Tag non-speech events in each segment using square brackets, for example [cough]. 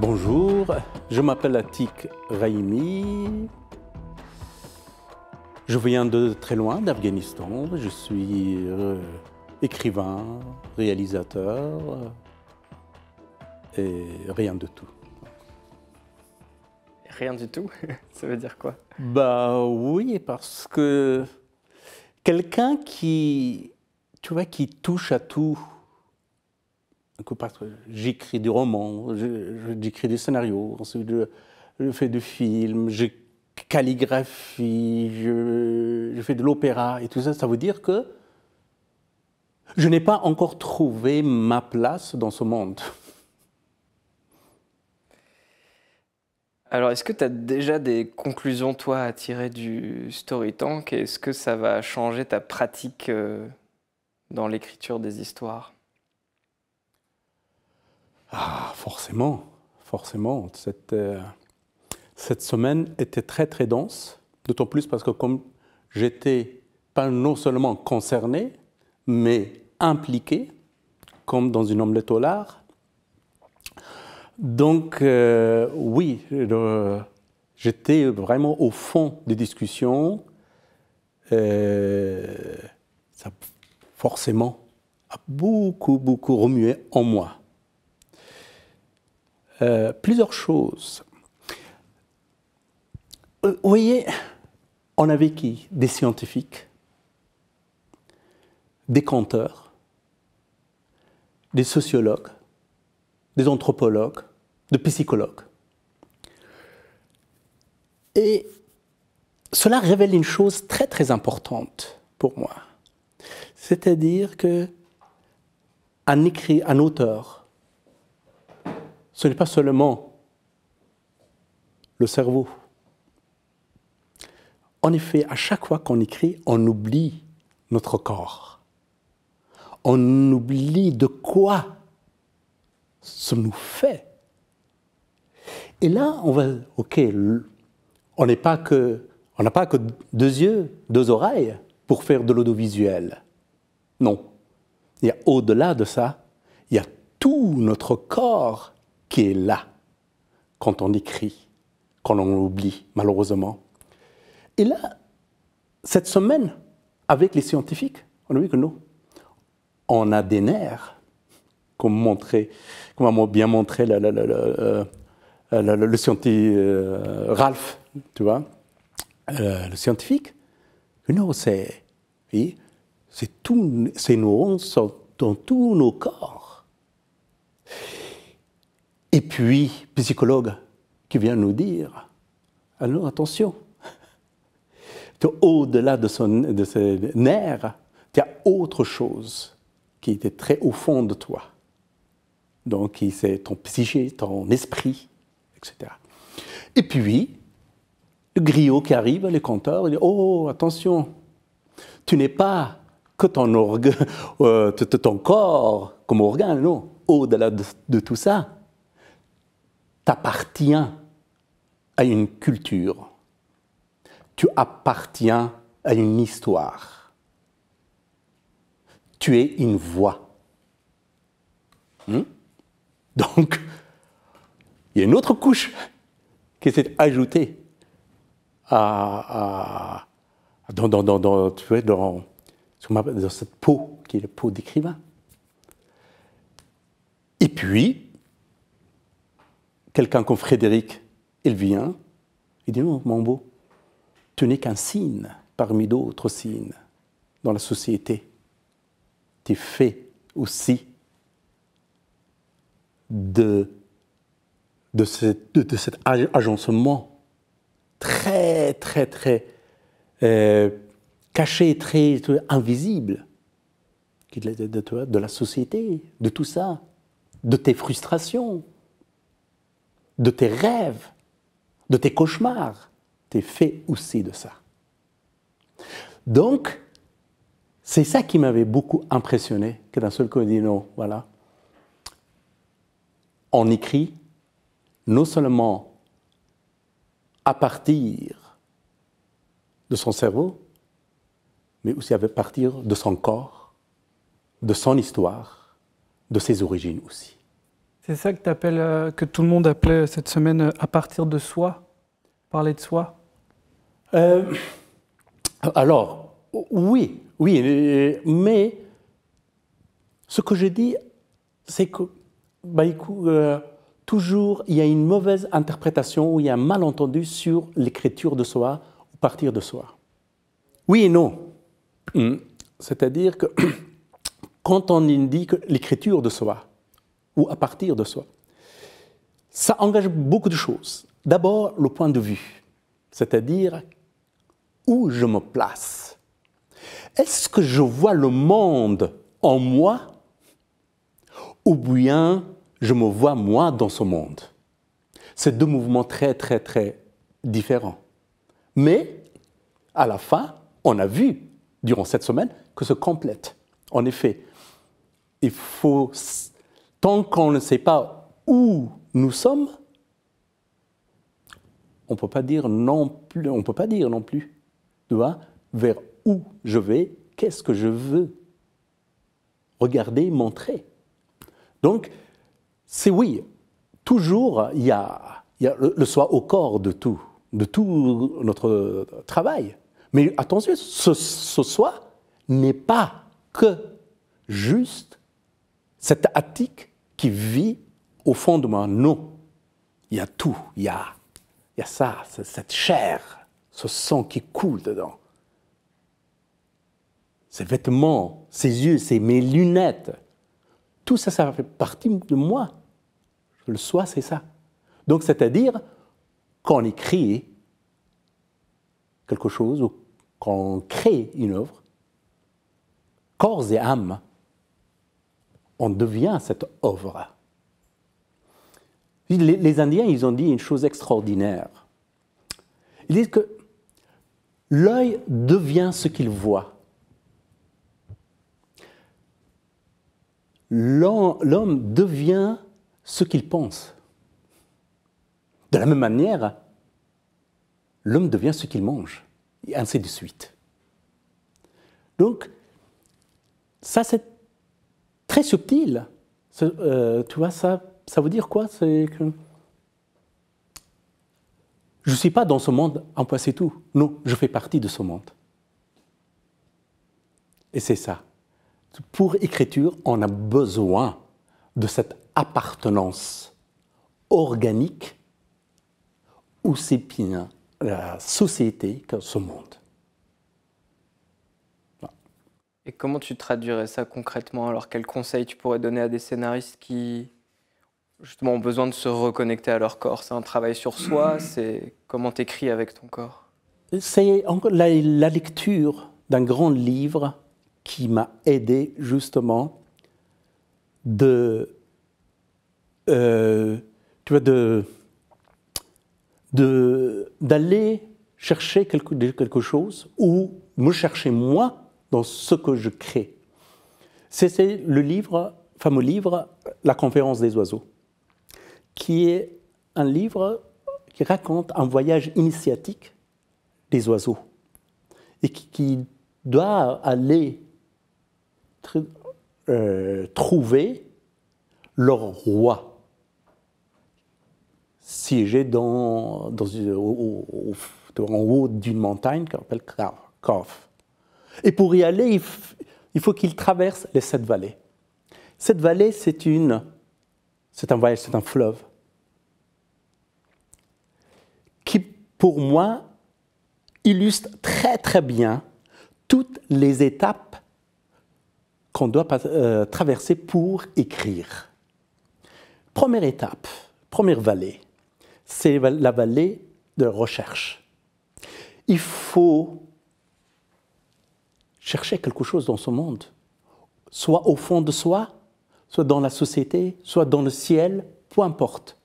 bonjour, je m'appelle Atik Raimi. Je viens de très loin, d'Afghanistan. Je suis euh, écrivain, réalisateur et rien de tout. Rien du tout [laughs] Ça veut dire quoi Bah oui, parce que quelqu'un qui, tu vois, qui touche à tout, que j'écris du roman, j'écris des scénarios, je, fais du films, je calligraphie, je, fais de l'opéra et tout ça, ça veut dire que je n'ai pas encore trouvé ma place dans ce monde. Alors, est-ce que tu as déjà des conclusions, toi, à tirer du Storytank Est-ce que ça va changer ta pratique euh, dans l'écriture des histoires ah, forcément, forcément. Euh, cette, semaine était très très dense, d'autant plus parce que comme j'étais pas non seulement concerné, mais impliqué, comme dans une omelette au lard. Donc euh, oui, j'étais vraiment au fond des discussions. Euh, ça forcément a beaucoup beaucoup remué en moi. Euh, plusieurs choses. Euh, vous voyez, on avait qui Des scientifiques, des conteurs, des sociologues, des anthropologues, des psychologues. Et cela révèle une chose très très importante pour moi. C'est-à-dire que un, écrit, un auteur, ce n'est pas seulement le cerveau. En effet, à chaque fois qu'on écrit, on oublie notre corps. On oublie de quoi ce nous fait. Et là, on va, ok, on n'est on n'a pas que deux yeux, deux oreilles pour faire de l'audiovisuel. Non. Il y a au-delà de ça, il y a tout notre corps qui est là quand on écrit, quand on oublie, malheureusement. Et là, cette semaine, avec les scientifiques, on a vu que nous, on a des nerfs, comme, montré, comme a bien montré euh, le, scientifique euh, Ralph, tu vois, euh, le scientifique. Que nous, c'est, c'est tout, ces neurones sont dans tous nos corps. Et puis, psychologue qui vient nous dire, alors attention, au-delà de, son, de ses nerfs, tu as autre chose qui était très au fond de toi. Donc, c'est ton psyché, ton esprit, etc. Et puis, le griot qui arrive, le conteur, il dit Oh, attention, tu n'es pas que ton, orgue, euh, ton corps comme organe, non. Au-delà de tout ça, appartiens à une culture, tu appartiens à une histoire, tu es une voix. Hmm? Donc, il y a une autre couche qui s'est ajoutée dans, dans cette peau qui est la peau d'écrivain. Et puis, quelqu'un comme Frédéric, il vient, il dit non, oh, mon beau, tu n'es qu'un signe parmi d'autres signes dans la société. Tu es fait aussi de, de, de, cet agencement très, très, très euh, caché, très, très invisible de la société, de tout ça, de tes frustrations, de tes rêves, de tes cauchemars. t'es fait aussi de ça. Donc, c'est ça qui m'avait beaucoup impressionné, que d'un seul coup, non, voilà. On écrit non seulement à partir de son cerveau, mais aussi à partir de son corps, de son histoire, de ses origines aussi. C'est ça euh, que, tout le monde appelait cette semaine euh, à partir de soi Parler de soi euh, Alors, oui, oui, mais ce que je dis, c'est que bah, toujours il y a une mauvaise interprétation ou il y a un malentendu sur l'écriture de soi ou partir de soi. Oui et non. Mm. C'est-à-dire que [clears throat] quand on indique l'écriture de soi, ou à partir de soi. Ça engage beaucoup de choses. D'abord, le point de vue, c'est-à-dire où je me place. Est-ce que je vois le monde en moi ou bien je me vois moi dans ce monde C'est deux mouvements très très très différents. Mais à la fin, on a vu durant cette semaine que se complète. En effet, il faut Tant qu'on ne sait pas où nous sommes, on ne peut pas dire non plus, on peut pas dire non plus, tu vers où je vais, qu'est-ce que je veux regarder, montrer. Donc, c'est oui, toujours il y a, le, soi au corps de tout, de tout notre travail. Mais attention, ce, ce soi n'est pas que juste cette attique qui vit au fond de moi. Non, Il y a tout, il y a, il y ça, cette chair, ce sang qui coule dedans. ces vêtements, ces yeux, ces mes lunettes, tout ça, ça fait partie de moi. Le soi, c'est ça. Donc, c'est-à-dire, quand on écrit quelque chose ou quand on crée une œuvre, corps et âme on devient cette œuvre. Les, Indiens, ils ont dit une chose extraordinaire. Ils disent que l'œil devient ce qu'il voit. L'homme devient ce qu'il pense. De la même manière, l'homme devient ce qu'il mange, et ainsi de suite. Donc, ça, c'est très subtil. Euh, tu vois, ça, ça veut dire quoi que je ne suis pas dans ce monde en quoi c'est tout. Non, je fais partie de ce monde. Et c'est ça. Pour écriture, on a besoin de cette appartenance organique c'est bien la société que ce monde. Et comment tu traduirais ça concrètement Alors, quels conseils tu pourrais donner à des scénaristes qui, justement, ont besoin de se reconnecter à leur corps C'est un travail sur soi, [clears throat] c'est comment t'écris avec ton corps C'est la, lecture d'un grand livre qui m'a aidé, justement, de. Euh, tu vois, de. d'aller chercher quelque chose ou me chercher moi dans ce que je crée. C'est le livre, fameux livre La conférence des oiseaux, qui est un livre qui raconte un voyage initiatique des oiseaux et qui, doit aller euh, trouver leur roi siégé en haut d'une montagne qu'on appelle Kof. Et pour y aller, il faut qu'il traverse les sept vallées. Cette vallée, c'est une, c'est un voyage, c'est un fleuve qui, pour moi, illustre très très bien toutes les étapes qu'on doit euh, traverser pour écrire. Première étape, première vallée, c'est la vallée de recherche. Il faut chercher quelque chose dans ce monde, soit au fond de soi, soit dans la société, soit dans le ciel, peu importe.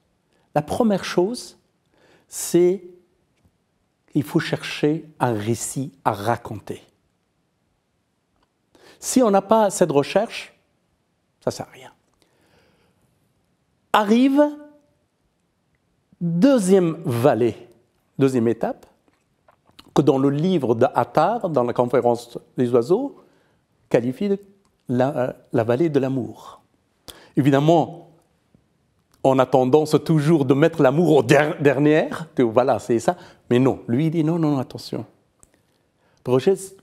La première chose, c'est qu'il faut chercher un récit à raconter. Si on n'a pas cette recherche, ça ne sert à rien. Arrive deuxième vallée, deuxième étape, que dans le livre d'Attar, dans la conférence des oiseaux, qualifie euh, la, vallée de l'amour. Évidemment, on a tendance toujours de mettre l'amour au dernière, voilà, c'est ça, mais non, lui il dit non, non, non, attention.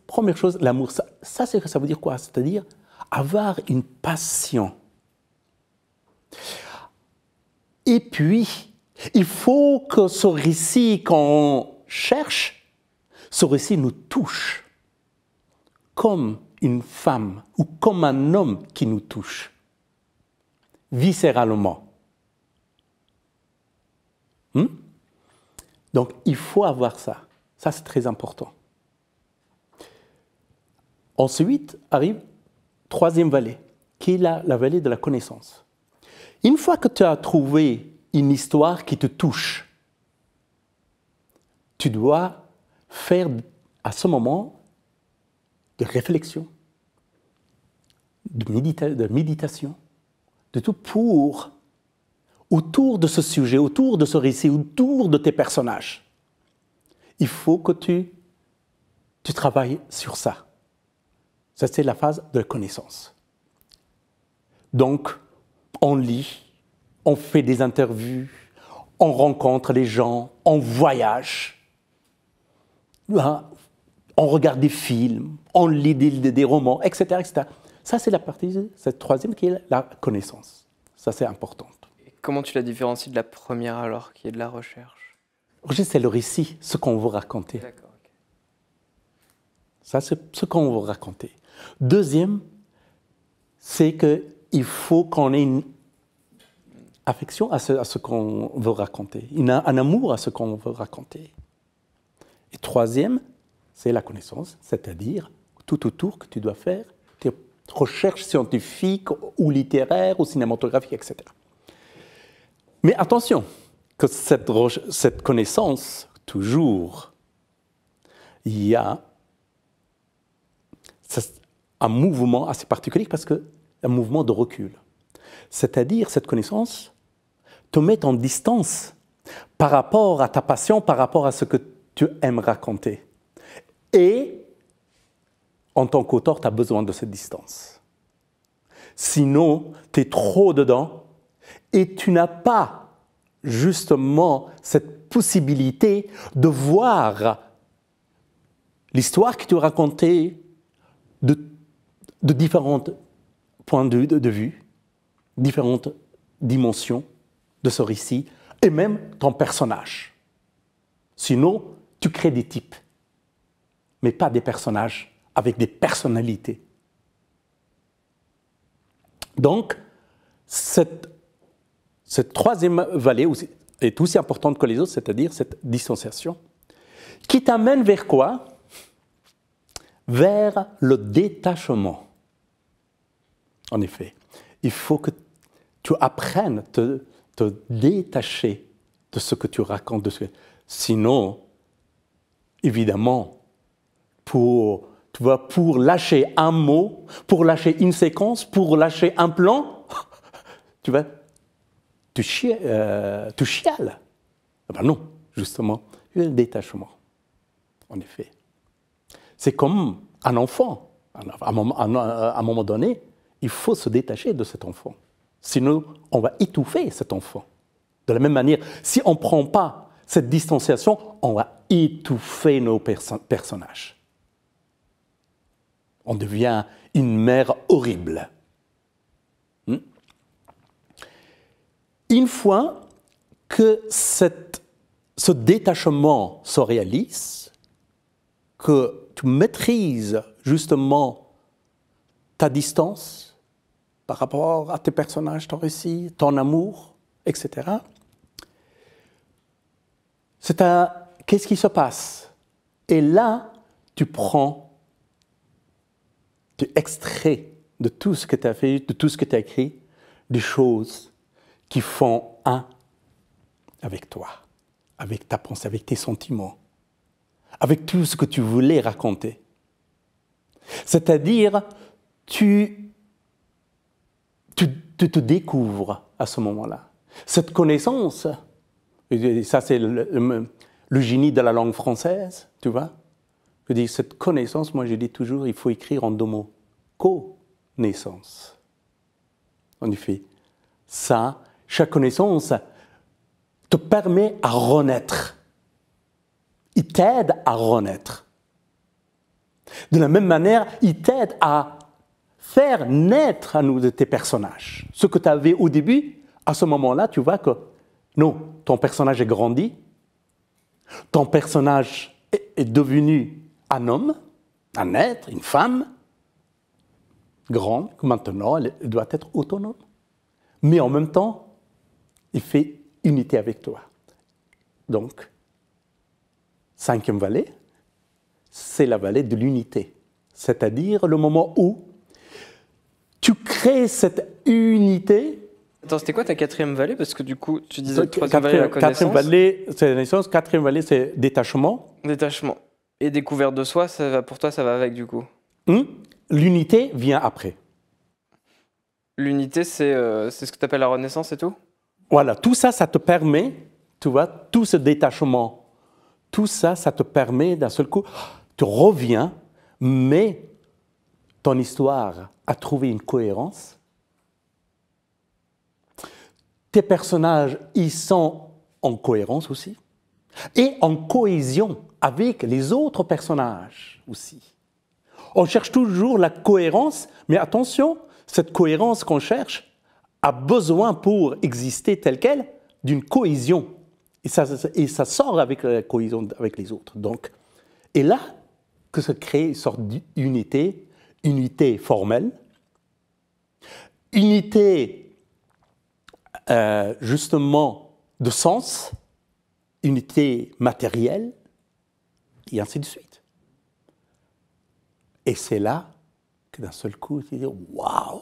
Première chose, l'amour, ça, ça, ça veut dire quoi C'est-à-dire avoir une passion. Et puis, il faut que ce récit qu'on cherche ce récit nous touche comme une femme ou comme un homme qui nous touche, viscéralement. Hmm? Donc il faut avoir ça. Ça, c'est très important. Ensuite arrive troisième vallée, qui est la vallée de la connaissance. Une fois que tu as trouvé une histoire qui te touche, tu dois faire à ce moment de, réflexion, de méditation, de tout pour, autour de ce sujet, autour de ce récit, autour de tes personnages. Il faut que tu, tu travailles sur ça. Ça, c'est la phase de connaissance. Donc, on lit, on fait des interviews, on rencontre les gens, on voyage. Hein, on regarde des films, on lit des, romans, etc., etc. Ça, c'est la partie, cette troisième qui est la connaissance. Ça, c'est important. Comment tu la différencies de la première alors, qui est de la recherche Recherche, c'est le récit, ce qu'on veut raconter. Ça, c'est ce qu'on veut raconter. Deuxième, c'est qu'il faut qu'on ait une affection à ce, qu'on veut raconter, un amour à ce qu'on veut raconter. Et troisième, c'est la connaissance, c'est-à-dire tout autour que tu dois faire, tes recherches scientifiques ou littéraires ou cinématographiques, etc. Mais attention, que cette, cette connaissance, toujours, il y a un mouvement assez particulier parce que un mouvement de recul. C'est-à-dire, cette connaissance te met en distance par rapport à ta passion, par rapport à ce que tu aimes raconter. Et en tant qu'auteur, tu as besoin de cette distance. Sinon, tu es trop dedans et tu n'as pas justement cette possibilité de voir l'histoire que tu racontais de, de différents points de, de, de vue, différentes dimensions de ce récit et même ton personnage. Sinon, tu crées des types, mais pas des personnages avec des personnalités. Donc, cette, troisième vallée est aussi importante que les autres, c'est-à-dire cette distanciation, qui t'amène vers quoi Vers le détachement. En effet, il faut que tu apprennes à te, détacher de ce que tu racontes, de sinon évidemment, pour, tu vois, pour lâcher un mot, pour lâcher une séquence, pour lâcher un plan, [laughs] tu vas, tu, chiales. Euh, tu ah ben non, justement, il y a le détachement, en effet. C'est comme un enfant. À un moment donné, il faut se détacher de cet enfant. Sinon, on va étouffer cet enfant. De la même manière, si on ne prend pas cette distanciation, on va étouffer nos personnages. On devient une mère horrible. Hmm? une fois que ce détachement se réalise, que tu maîtrises justement ta distance par rapport à tes personnages, ton récit, ton amour, etc., c'est un qu'est-ce qui se passe Et là, tu prends, tu extrais de tout ce que tu as fait, de tout ce que tu as écrit, des choses qui font un avec toi, avec ta pensée, avec tes sentiments, avec tout ce que tu voulais raconter. C'est-à-dire, tu, tu te découvres à ce moment-là. Cette connaissance, ça, c'est le, génie de la langue française, tu vois. Je dis, cette connaissance, moi, je dis toujours, il faut écrire en deux mots. Connaissance. En effet, ça, chaque connaissance te permet à renaître. Il t'aide à renaître. De la même manière, il t'aide à faire naître à nous de tes personnages. Ce que tu avais au début, à ce moment-là, tu vois que non, ton personnage est grandi, ton personnage est, devenu un homme, un être, une femme, grande, maintenant elle doit être autonome. Mais en même temps, il fait unité avec toi. Donc, cinquième vallée, c'est la vallée de l'unité, c'est-à-dire le moment où tu crées cette unité Attends, c'était quoi ta quatrième vallée Parce que du coup, tu disais euh, troisième vallée, la connaissance. Quatrième vallée, c'est la naissance. Quatrième vallée, c'est détachement. Détachement. Et découverte de soi, pour toi, ça va avec du coup hmm? L'unité vient après. L'unité, c'est euh, ce que tu appelles la renaissance et tout Voilà, tout ça, ça te permet, tu vois, tout ce détachement, tout ça, ça te permet d'un seul coup, tu reviens, mais ton histoire a trouvé une cohérence tes personnages, y sont en cohérence aussi, et en cohésion avec les autres personnages aussi. On cherche toujours la cohérence, mais attention, cette cohérence qu'on cherche a besoin pour exister telle qu'elle d'une cohésion. Et ça, et ça sort avec la cohésion avec les autres. Donc, et là que se crée une sorte d'unité, unité formelle, unité euh, justement de sens, unité matérielle, et ainsi de suite. Et c'est là que d'un seul coup, tu dis Waouh,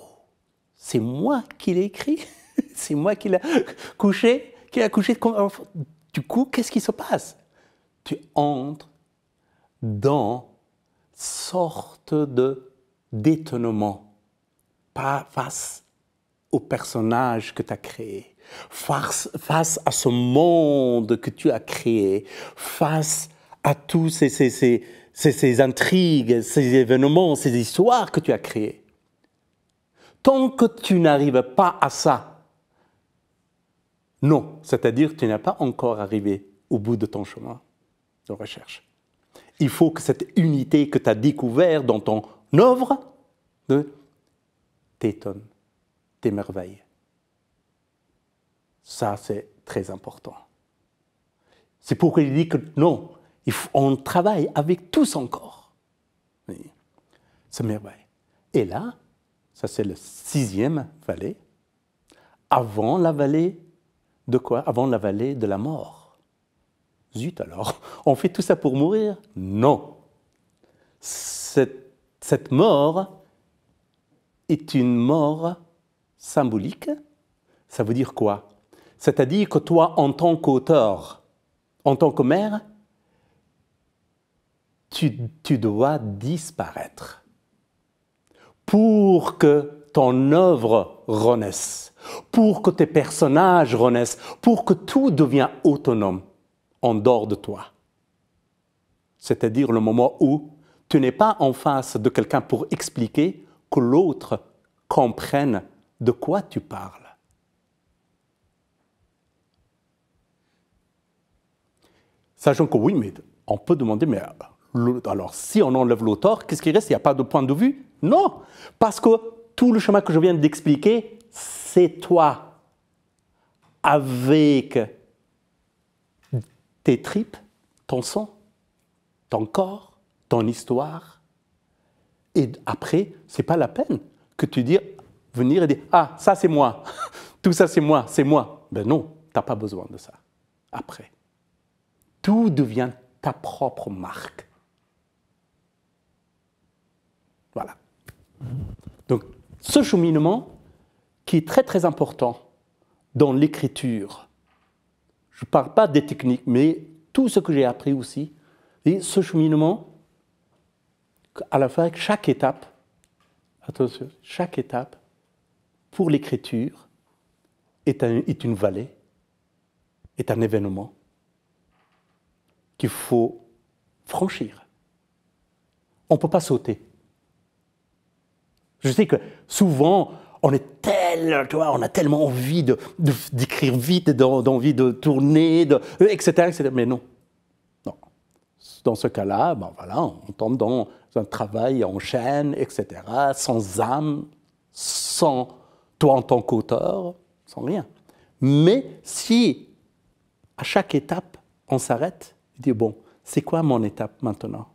c'est moi qui l'ai écrit, [laughs] c'est moi qui l'ai couché, qui l'a couché. Du coup, qu'est-ce qui se passe Tu entres dans sorte de détonnement face au personnage que tu as créé, face, face, à ce monde que tu as créé, face à tous ces, ces, ces, ces, intrigues, ces événements, ces histoires que tu as créées. Tant que tu n'arrives pas à ça, non, c'est-à-dire tu n'es pas encore arrivé au bout de ton chemin de recherche. Il faut que cette unité que tu as découverte dans ton œuvre t'étonne des merveilles. Ça, c'est très important. C'est pourquoi il dit que non, on travaille avec tout son corps. C'est merveilleux. Et là, ça c'est le sixième vallée, avant la vallée de quoi Avant la vallée de la mort. Zut alors, [laughs] on fait tout ça pour mourir Non. Cette, cette mort est une mort symbolique, ça veut dire quoi C'est-à-dire que toi, en tant qu'auteur, en tant que mère, tu, tu dois disparaître pour que ton œuvre renaisse, pour que tes personnages renaissent, pour que tout devienne autonome en dehors de toi. C'est-à-dire le moment où tu n'es pas en face de quelqu'un pour expliquer que l'autre comprenne de quoi tu parles. Sachant que oui, mais on peut demander, mais alors si on enlève l'auteur, qu'est-ce qu'il reste Il n'y a pas de point de vue Non, parce que tout le chemin que je viens d'expliquer, c'est toi, avec tes tripes, ton sang, ton corps, ton histoire. Et après, c'est pas la peine que tu dises venir et dire Ah, ça c'est moi, [laughs] tout ça c'est moi, c'est moi. Ben non, tu n'as pas besoin de ça. Après, tout devient ta propre marque. Voilà. Donc, ce cheminement qui est très très important dans l'écriture, je ne parle pas des techniques, mais tout ce que j'ai appris aussi, et ce cheminement, à la fin, chaque étape, attention, chaque étape pour l'écriture est, est une vallée, est un événement qu'il faut franchir. On ne peut pas sauter. Je sais que souvent, on est tel, toi, on a tellement envie de, d'écrire vite, d'envie de tourner, de, etc., Mais non. non. Dans ce cas-là, ben voilà, on tombe dans un travail en chaîne, etc., sans âme, sans toi en tant qu'auteur, sans rien. Mais si à chaque étape, on s'arrête, il dit, bon, c'est quoi mon étape maintenant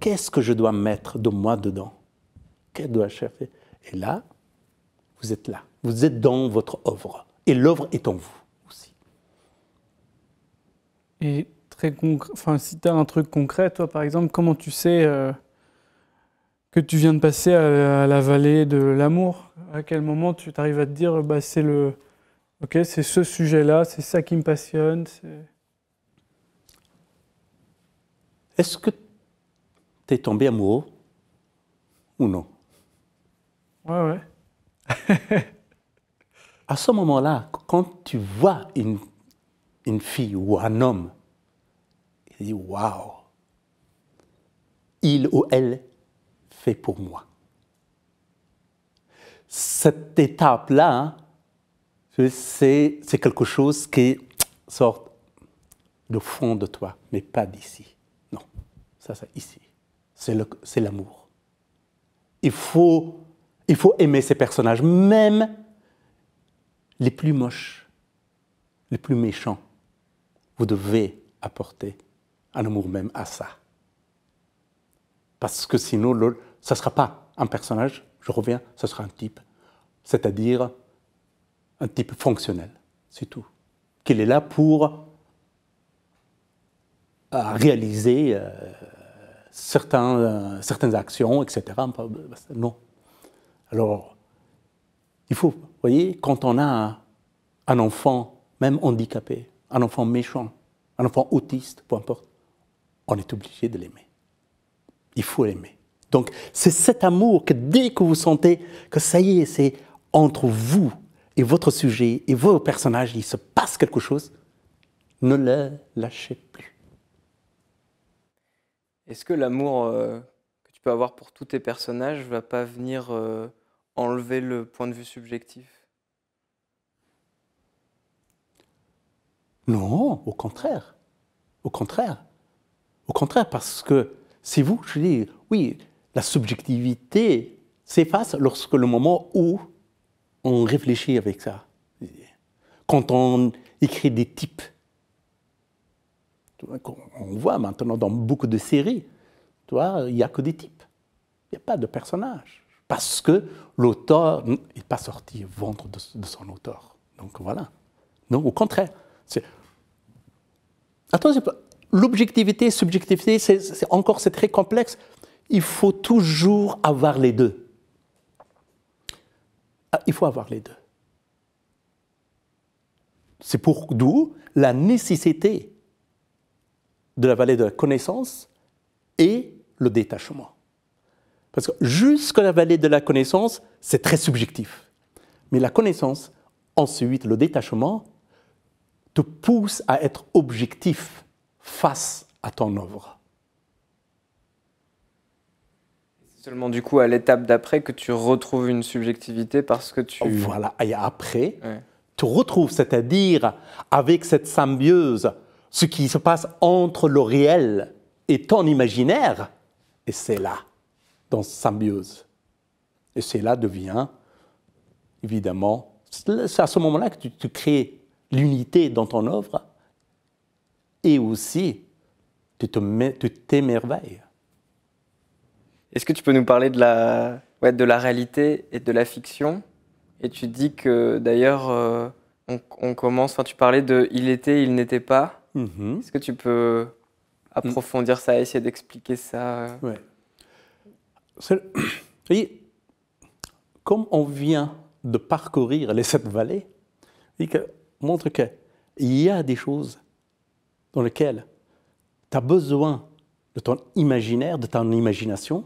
Qu'est-ce que je dois mettre de moi dedans Qu'est-ce que dois faire Et là, vous êtes là. Vous êtes dans votre œuvre. Et l'œuvre est en vous aussi. Et très concret, enfin, si tu as un truc concret, toi par exemple, comment tu sais euh, que tu viens de passer à, la vallée de l'amour À quel moment tu t'arrives à te dire, bah, c'est le, ok, c'est ce sujet-là, c'est ça qui me passionne Est-ce que tu es tombé amoureux ou non Ouais, ouais. [laughs] à ce moment-là, quand tu vois une, une fille ou un homme, il dit Waouh Il ou elle pour moi. Cette étape-là, hein, c'est quelque chose qui sort de fond de toi, mais pas d'ici. Non, ça c'est ici. C'est l'amour. Il faut, il faut aimer ces personnages, même les plus moches, les plus méchants. Vous devez apporter un amour même à ça. Parce que sinon, ce ne sera pas un personnage, je reviens, ce sera un type, c'est-à-dire un type fonctionnel, c'est tout. Qu'il est là pour euh, réaliser euh, euh, certaines actions, etc. Non. Alors, il faut, vous voyez, quand on a un enfant, même handicapé, un enfant méchant, un enfant autiste, peu importe, on est obligé de l'aimer. Il faut l'aimer. Donc c'est cet amour que dès que vous sentez que ça y est, c'est entre vous et votre sujet et vos personnages, il se passe quelque chose, ne le lâchez plus. Est-ce que l'amour euh, que tu peux avoir pour tous tes personnages va pas venir euh, enlever le point de vue subjectif Non, au contraire. Au contraire. Au contraire, parce que c'est vous, je dis, oui, la subjectivité s'efface lorsque le moment où on réfléchit avec ça. Quand on écrit des types, on voit maintenant dans beaucoup de séries, il n'y a que des types, il n'y a pas de personnages, parce que l'auteur n'est pas sorti vendre de, son auteur. Donc voilà. Non, au contraire, Attention, l'objectivité, subjectivité, c'est encore c'est très complexe il faut toujours avoir les deux. Ah, il faut avoir les deux. C'est pour d'où la nécessité de la vallée de la connaissance et le détachement. Parce que jusqu'à la vallée de la connaissance, c'est très subjectif. Mais la connaissance, ensuite le détachement, te pousse à être objectif face à ton œuvre. seulement du coup à l'étape d'après que tu retrouves une subjectivité parce que tu... Voilà, et après, tu retrouves, c'est-à-dire avec cette symbiose, ce qui se passe entre le réel et ton imaginaire, et c'est là, dans symbiose. Et c'est là devient, évidemment, c'est à ce moment-là que tu, crées l'unité dans ton œuvre et aussi tu te t'émerveilles. Est-ce que tu peux nous parler de la, de la réalité et de la fiction Et tu dis que d'ailleurs, euh, on, commence, enfin tu parlais de il était, il n'était pas. Mhm. Est-ce que tu peux approfondir ça, essayer d'expliquer ça [clears throat] Oui. Vous voyez, comme on vient de parcourir les sept vallées, que, montre qu'il y a des choses dans lesquelles tu as besoin de ton imaginaire, de ton imagination,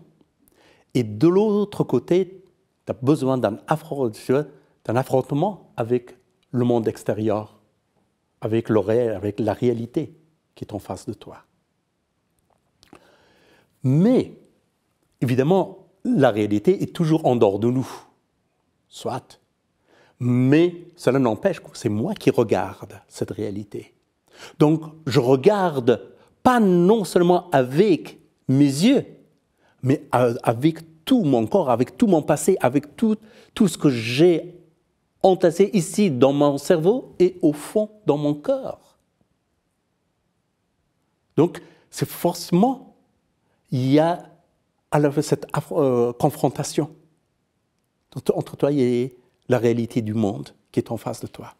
et de l'autre côté, tu as besoin d'un affrontement avec le monde extérieur, avec le réel, avec la réalité qui est en face de toi. Mais, évidemment, la réalité est toujours en dehors de nous, soit. Mais cela n'empêche que c'est moi qui regarde cette réalité. Donc, je regarde pas non seulement avec mes yeux, mais avec tout mon corps, avec tout mon passé, avec tout, tout ce que j'ai entassé ici dans mon cerveau et au fond dans mon corps. Donc, c'est forcément, il y a cette euh, confrontation entre toi et la réalité du monde qui est en face de toi.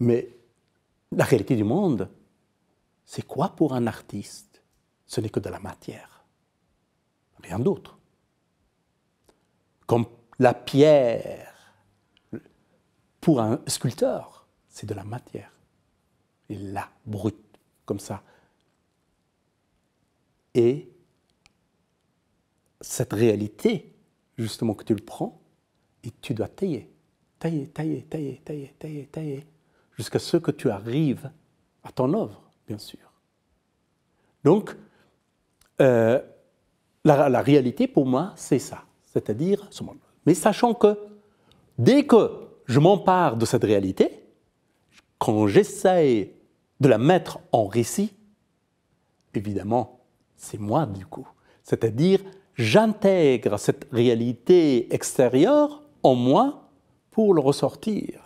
Mais la réalité du monde, c'est quoi pour un artiste Ce n'est que de la matière rien d'autre. Comme la pierre, pour un sculpteur, c'est de la matière. Et l'a, brute, comme ça. Et cette réalité, justement, que tu le prends, et tu dois tailler, tailler, tailler, tailler, tailler, tailler, tailler, jusqu'à ce que tu arrives à ton œuvre, bien sûr. Donc, euh, la, réalité, pour moi, c'est ça, c'est-à-dire ce monde. Mais sachant que dès que je m'empare de cette réalité, quand j'essaye de la mettre en récit, évidemment, c'est moi du coup. C'est-à-dire, j'intègre cette réalité extérieure en moi pour le ressortir,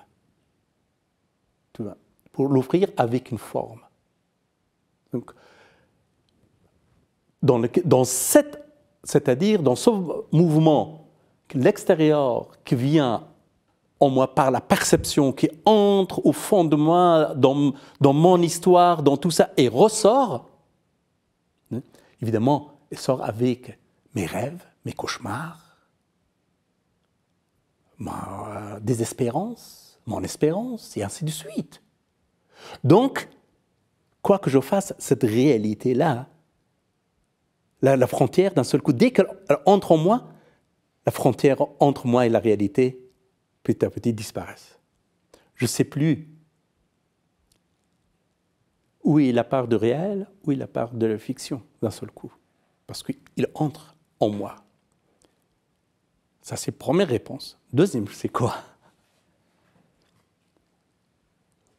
pour l'offrir avec une forme. Donc, dans, dans cette c'est-à-dire, dans ce mouvement, l'extérieur qui vient en moi par la perception, qui entre au fond de moi, dans, mon histoire, dans tout ça, et ressort, hein, évidemment, il sort avec mes rêves, mes cauchemars, ma euh, désespérance, mon espérance, et ainsi de suite. Donc, quoi que je fasse, cette réalité-là, la, frontière d'un seul coup. Dès qu'elle entre en moi, la frontière entre moi et la réalité, petit à petit, disparaît. Je ne sais plus où est la part de réel, où est la part de la fiction, d'un seul coup. Parce qu'il entre en moi. Ça, c'est première réponse. Deuxième, c'est quoi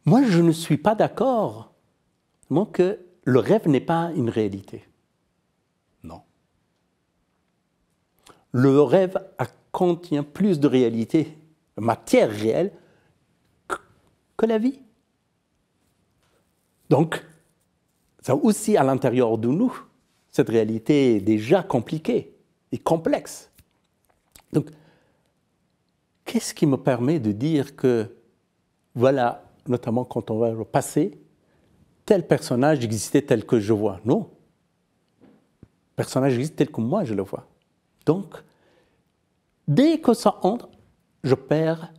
Moi, je ne suis pas d'accord que le rêve n'est pas une réalité. le rêve contient plus de réalité, de matière réelle, que la vie. Donc, ça aussi à l'intérieur de nous, cette réalité est déjà compliquée et complexe. Donc, qu'est-ce qui me permet de dire que, voilà, notamment quand on va au passé, tel personnage existait tel que je vois Non. personnage existe tel que moi je le vois. Donc, dès que ça entre, je perds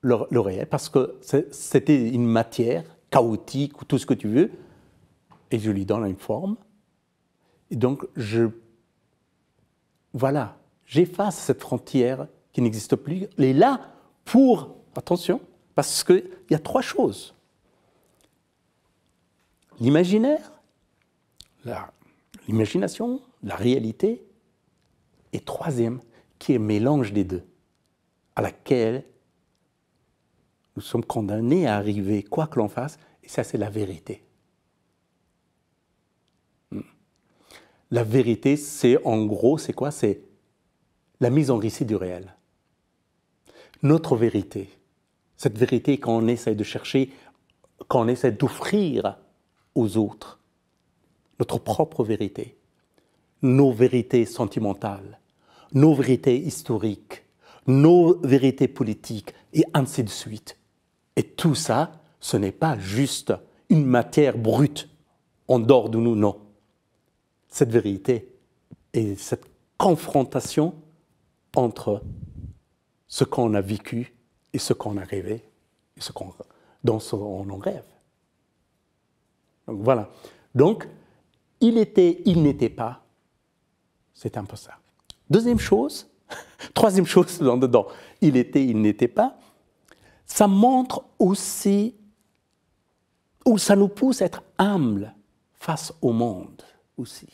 le, réel parce que c'était une matière chaotique ou tout ce que tu veux, et je lui donne une forme. Et donc, je. Voilà, j'efface cette frontière qui n'existe plus. Elle est là pour. Attention, parce qu'il y a trois choses l'imaginaire, l'imagination, la réalité et troisième, qui est mélange des deux, à laquelle nous sommes condamnés à arriver, quoi que l'on fasse, et ça c'est la vérité. Hmm. La vérité, c'est en gros, c'est quoi C'est la mise en récit du réel. Notre vérité, cette vérité qu'on essaie de chercher, qu'on essaie d'offrir aux autres, notre propre vérité, nos vérités sentimentales, nos vérités historiques, nos vérités politiques, et ainsi de suite. Et tout ça, ce n'est pas juste une matière brute en dehors de nous, non. Cette vérité et cette confrontation entre ce qu'on a vécu et ce qu'on a rêvé, et ce qu'on, dont on en rêve. Donc voilà. Donc, il était, il n'était pas, c'est un peu ça. Deuxième chose, [laughs] troisième chose dans dedans, il était, il n'était pas, ça montre aussi, ou ça nous pousse à être humble face au monde aussi.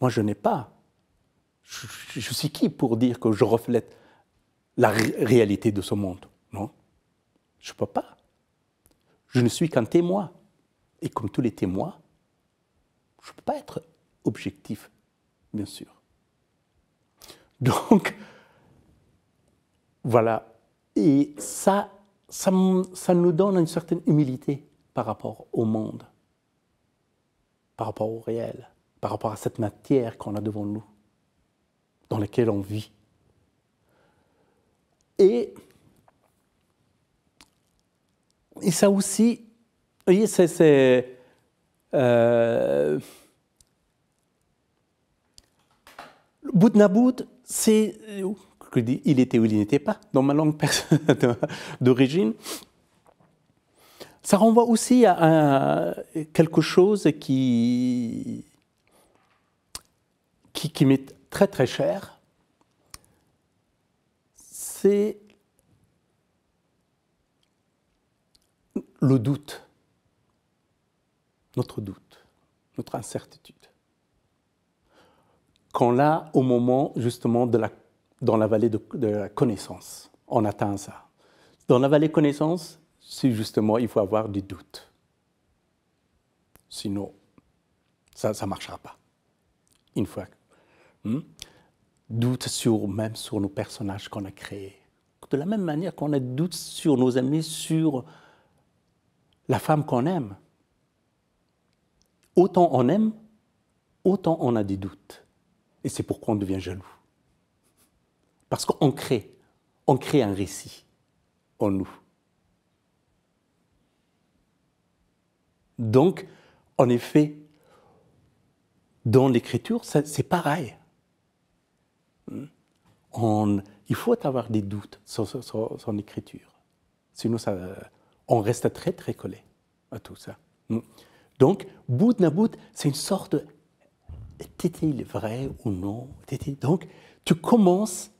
Moi, je n'ai pas. Je, suis qui pour dire que je reflète la réalité de ce monde Non, je ne peux pas. Je ne suis qu'un témoin. Et comme tous les témoins, je ne peux pas être objectif bien sûr. Donc, voilà. Et ça, ça, nous donne une certaine humilité par rapport au monde, par rapport au réel, par rapport à cette matière qu'on a devant nous, dans laquelle on vit. Et, et ça aussi, vous voyez, c'est... Euh, Boudnaboud, c'est. Euh, il était ou il n'était pas, dans ma langue [laughs] d'origine. Ça renvoie aussi à, quelque chose qui, qui, qui m'est très très cher. C'est le doute, notre doute, notre incertitude qu'on l'a au moment justement dans la vallée de, la connaissance. On atteint ça. Dans la vallée connaissance, si justement il faut avoir du doute. Sinon, ça ne marchera pas. Une fois. Hmm? Doute sur, même sur nos personnages qu'on a créés. De la même manière qu'on a doute sur nos amis, sur la femme qu'on aime. Autant on aime, autant on a des doutes. Et c'est pourquoi on devient jaloux. Parce qu'on crée, on crée un récit en nous. Donc, en effet, dans l'écriture, c'est pareil. On, il faut avoir des doutes sur son écriture. Sinon, ça, on reste très, très collé à tout ça. Donc, Bout bout, c'est une sorte était-il vrai ou non Donc, tu commences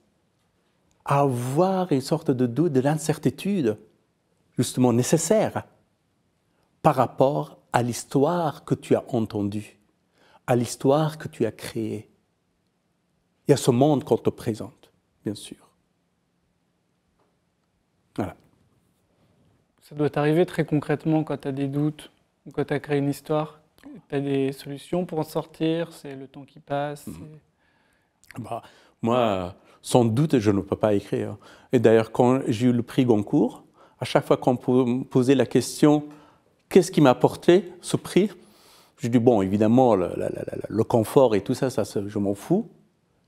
à avoir une sorte de doute, de l'incertitude, justement nécessaire, par rapport à l'histoire que tu as entendue, à l'histoire que tu as créée, et à ce monde qu'on te présente, bien sûr. Voilà. Ça doit arriver très concrètement quand tu as des doutes, quand tu as créé une histoire tu des solutions pour en sortir C'est le temps qui passe mhm. bah, Moi, sans doute, je ne peux pas écrire. Et d'ailleurs, quand j'ai eu le prix Goncourt, à chaque fois qu'on me posait la question qu'est-ce qui m'a apporté ce prix Je dis bon, évidemment, le, confort et tout ça, ça je m'en fous.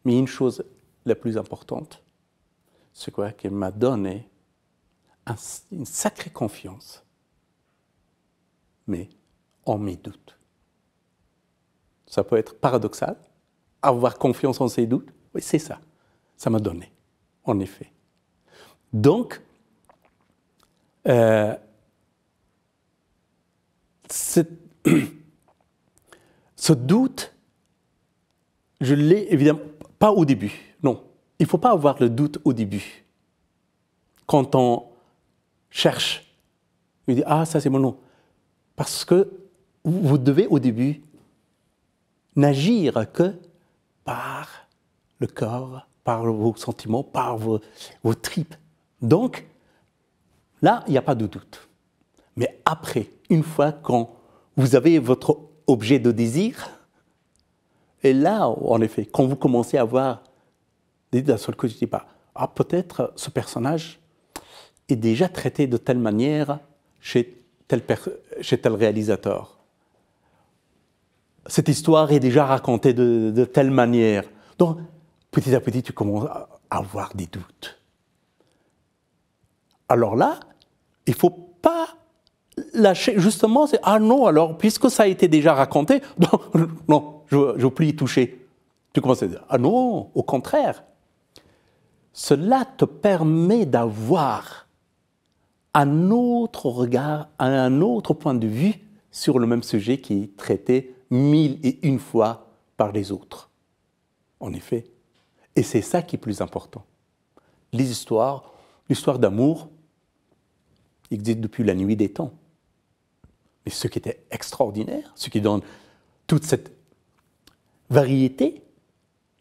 Mais une chose la plus importante, c'est quoi Qu'elle m'a donné une sacrée confiance, mais en mes doutes ça peut être paradoxal, avoir confiance en ses doutes, oui, c'est ça. Ça m'a donné, en effet. Donc, euh, [clears throat] ce doute, je l'ai évidemment pas au début. Non, il ne faut pas avoir le doute au début. Quand on cherche, il dit ah ça c'est mon nom, parce que vous devez au début n'agir que par le corps, par vos sentiments, par vos, tripes. Donc, là, il n'y a pas de doute. Mais après, une fois quand vous avez votre objet de désir, et là, en effet, quand vous commencez à voir, d'un seul coup, je dis pas, ah, peut-être ce personnage est déjà traité de telle manière chez tel réalisateur cette histoire est déjà racontée de, telle manière. Donc, petit à petit, tu commences à avoir des doutes. Alors là, il ne faut pas lâcher. Justement, c'est ah non, alors, puisque ça a été déjà raconté, [laughs] non, je ne veux plus y toucher. Tu commences à dire ah non, au contraire. Cela te permet d'avoir un autre regard, un autre point de vue sur le même sujet qui est traité mille et une fois par les autres. En effet, et c'est ça qui est plus important. Les histoires, l'histoire d'amour, existe depuis la nuit des temps. Mais ce qui était extraordinaire, ce qui donne toute cette variété,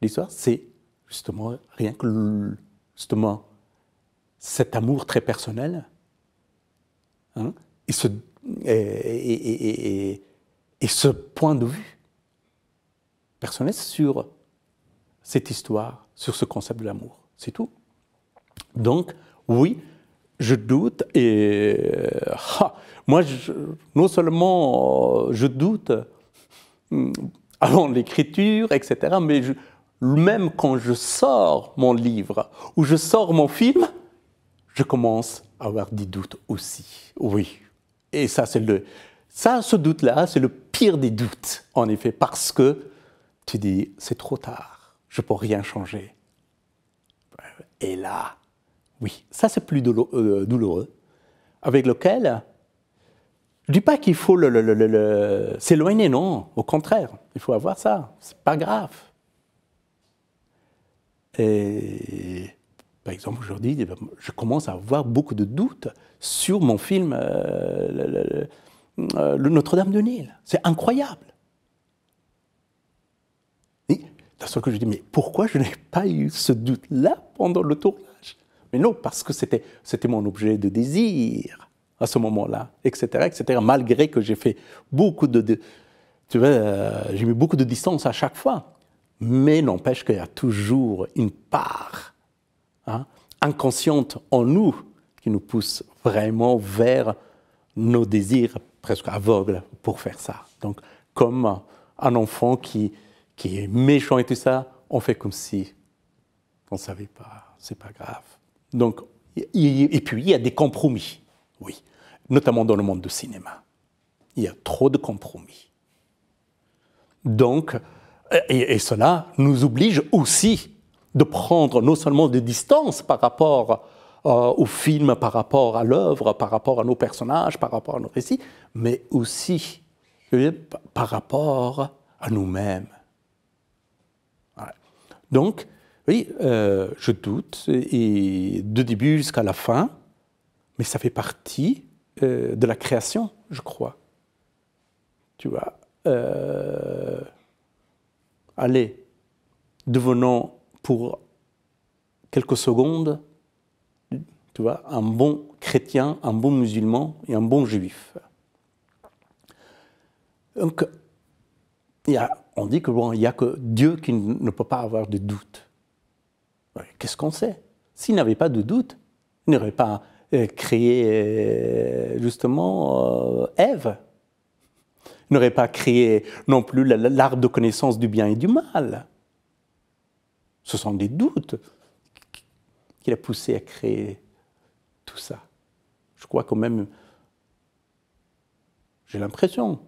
l'histoire, c'est justement rien que justement cet amour très personnel hein, et et ce point de vue personnel sur cette histoire, sur ce concept de l'amour, c'est tout. Donc, oui, je doute et euh, moi, je, non seulement euh, je doute euh, avant l'écriture, etc., mais je, même quand je sors mon livre ou je sors mon film, je commence à avoir des doutes aussi. Oui. Et ça, c'est le, ça, ce doute-là, c'est le des doutes, en effet, parce que tu dis, c'est trop tard, je peux rien changer. Et là, oui, ça c'est plus euh, douloureux, avec lequel, je dis pas qu'il faut le, s'éloigner, non, au contraire, il faut avoir ça, c'est pas grave. Et par exemple, aujourd'hui, je commence à avoir beaucoup de doutes sur mon film. Euh, euh, le Notre-Dame de Nil. C'est incroyable. D'un seul que je dis, mais pourquoi je n'ai pas eu ce doute-là pendant le tournage Mais non, parce que c'était, c'était mon objet de désir à ce moment-là, etc., etc., malgré que j'ai fait beaucoup de... tu vois, euh, j'ai mis beaucoup de distance à chaque fois. Mais n'empêche qu'il y a toujours une part hein, inconsciente en nous qui nous pousse vraiment vers nos désirs presque aveugle pour faire ça. Donc, comme un enfant qui, qui est méchant et tout ça, on fait comme si on ne savait pas, c'est pas grave. Donc, et, puis, il y a des compromis, oui, notamment dans le monde du cinéma. Il y a trop de compromis. Donc, et, et cela nous oblige aussi de prendre non seulement des distances par rapport euh, au film par rapport à l'œuvre, par rapport à nos personnages, par rapport à nos récits, mais aussi par rapport à nous-mêmes. Donc, oui, euh, je doute, et de début jusqu'à la fin, mais ça fait partie euh, de la création, je crois. Tu vois, allez, devenons pour quelques secondes tu vois, un bon chrétien, un bon musulman et un bon juif. Donc, on dit que bon, n'y a que Dieu qui ne peut pas avoir de doute. Qu'est-ce qu'on sait S'il n'avait pas de doute, il n'aurait pas euh, créé euh, justement euh, Ève. Il n'aurait pas créé non plus l'art de connaissance du bien et du mal. Ce sont des doutes qu'il a poussé à créer ça. Je crois quand même, j'ai l'impression,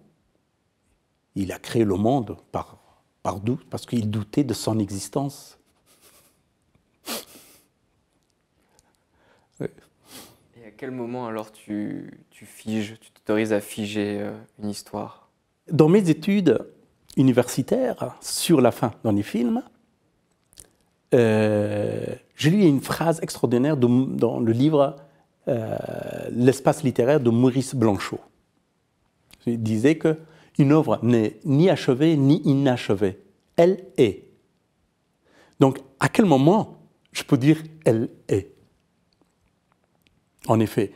il a créé le monde par, par doute, parce qu'il doutait de son existence. [laughs] Et à quel moment alors tu, tu figes, tu t'autorises à figer euh, une histoire Dans mes études universitaires, sur la fin, dans les films, euh, j'ai lu une phrase extraordinaire dans le livre euh, l'espace littéraire de Maurice Blanchot. Il disait qu'une œuvre n'est ni achevée ni inachevée. Elle est. Donc, à quel moment je peux dire elle est En effet,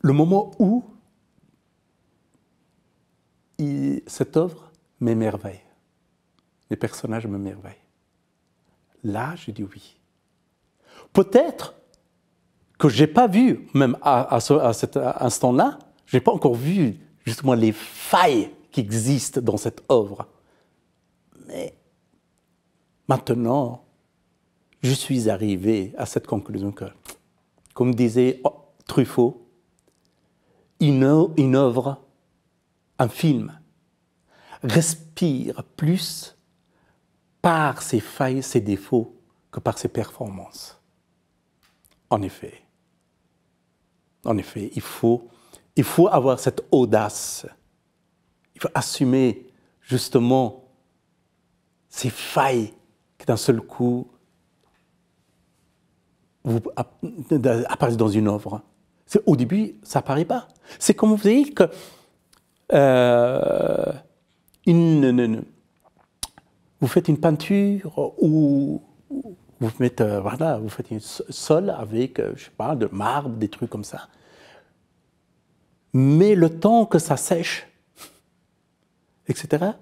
le moment où cette œuvre m'émerveille, les personnages m'émerveillent. Là, je dis oui. Peut-être que je pas vu, même à, ce, à cet instant-là, j'ai pas encore vu justement les failles qui existent dans cette œuvre. Mais maintenant, je suis arrivé à cette conclusion que, comme disait Truffaut, une, une œuvre, un film, respire plus par ses failles, ses défauts, que par ses performances. En effet, en effet, il faut, il faut avoir cette audace. Il faut assumer justement ces failles qui d'un seul coup apparaissent dans une œuvre. Au début, ça n'apparaît pas. C'est comme vous voyez que euh, vous faites une peinture ou vous faites, un euh, voilà, vous faites sol avec, euh, je sais pas, de marbre, des trucs comme ça. Mais le temps que ça sèche, etc.,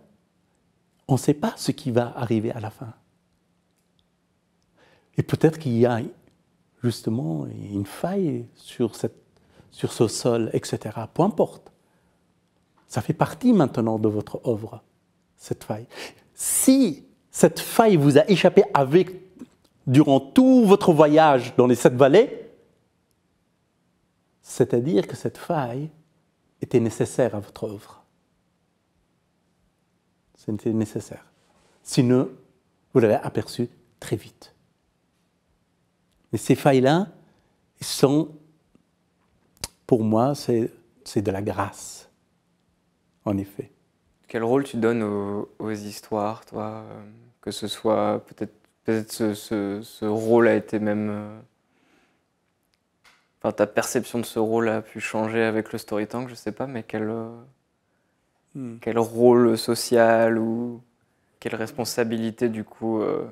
on ne sait pas ce qui va arriver à la fin. Et peut-être qu'il y a justement une faille sur, cette, sur ce sol, etc. Peu importe. Ça fait partie maintenant de votre œuvre, cette faille. Si cette faille vous a échappé avec durant tout votre voyage dans les sept vallées, c'est-à-dire que cette faille était nécessaire à votre œuvre. C'était nécessaire. Sinon, vous l'avez aperçu très vite. Mais ces failles-là sont, pour moi, c'est de la grâce, en effet. Quel rôle tu donnes aux, aux histoires, toi, que ce soit peut-être Peut-être ce, ce, ce, rôle a été même. Euh, enfin, ta perception de ce rôle a pu changer avec le storytelling, je sais pas, mais quel, euh, hmm. quel rôle social ou quelle responsabilité du coup euh,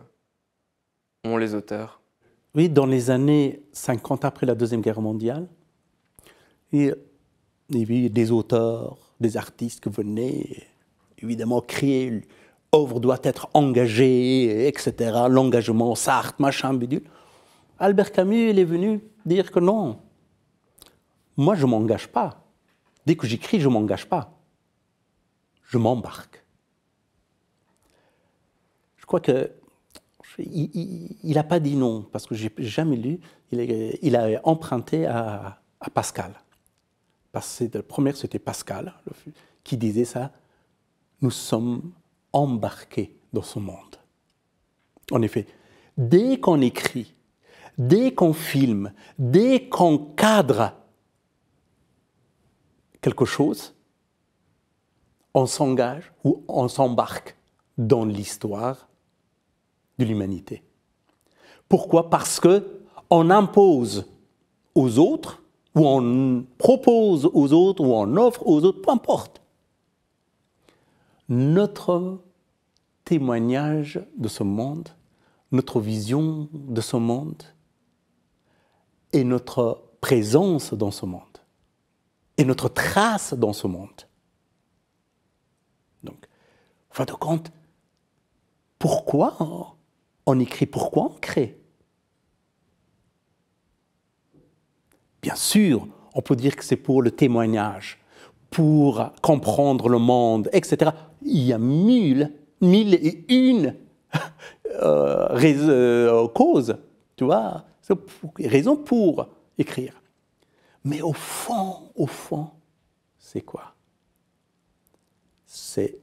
ont les auteurs Oui, dans les années 50 après la Deuxième Guerre mondiale, il y avait des auteurs, des artistes qui venaient évidemment créer œuvre doit être engagée, etc., l'engagement, Sartre, machin, bidule. Albert Camus, il est venu dire que non, moi je ne m'engage pas. Dès que j'écris, je ne m'engage pas. Je m'embarque. Je crois que il n'a pas dit non, parce que j'ai jamais lu. Il, a emprunté à, à Pascal. Parce que le premier, c'était Pascal, qui disait ça. Nous sommes embarqué dans ce monde. En effet, dès qu'on écrit, dès qu'on filme, dès qu'on cadre quelque chose, on s'engage ou on s'embarque dans l'histoire de l'humanité. Pourquoi Parce que on impose aux autres, ou on propose aux autres, ou on offre aux autres, peu importe, notre témoignage de ce monde, notre vision de ce monde et notre présence dans ce monde et notre trace dans ce monde. Donc, en fin de compte, pourquoi on écrit, pourquoi on crée Bien sûr, on peut dire que c'est pour le témoignage, pour comprendre le monde, etc. Il y a mille, mille et une [laughs] euh, euh, causes, tu vois, raisons pour écrire. Mais au fond, au fond, c'est quoi C'est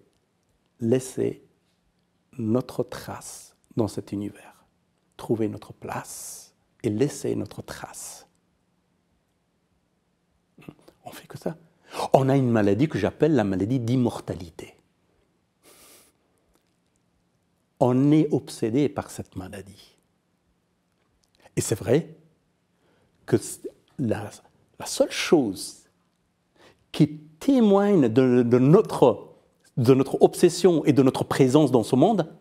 laisser notre trace dans cet univers, trouver notre place et laisser notre trace. On fait que ça on a une maladie que j'appelle la maladie d'immortalité. On est obsédé par cette maladie. Et c'est vrai que la, seule chose qui témoigne de, notre, de notre obsession et de notre présence dans ce monde,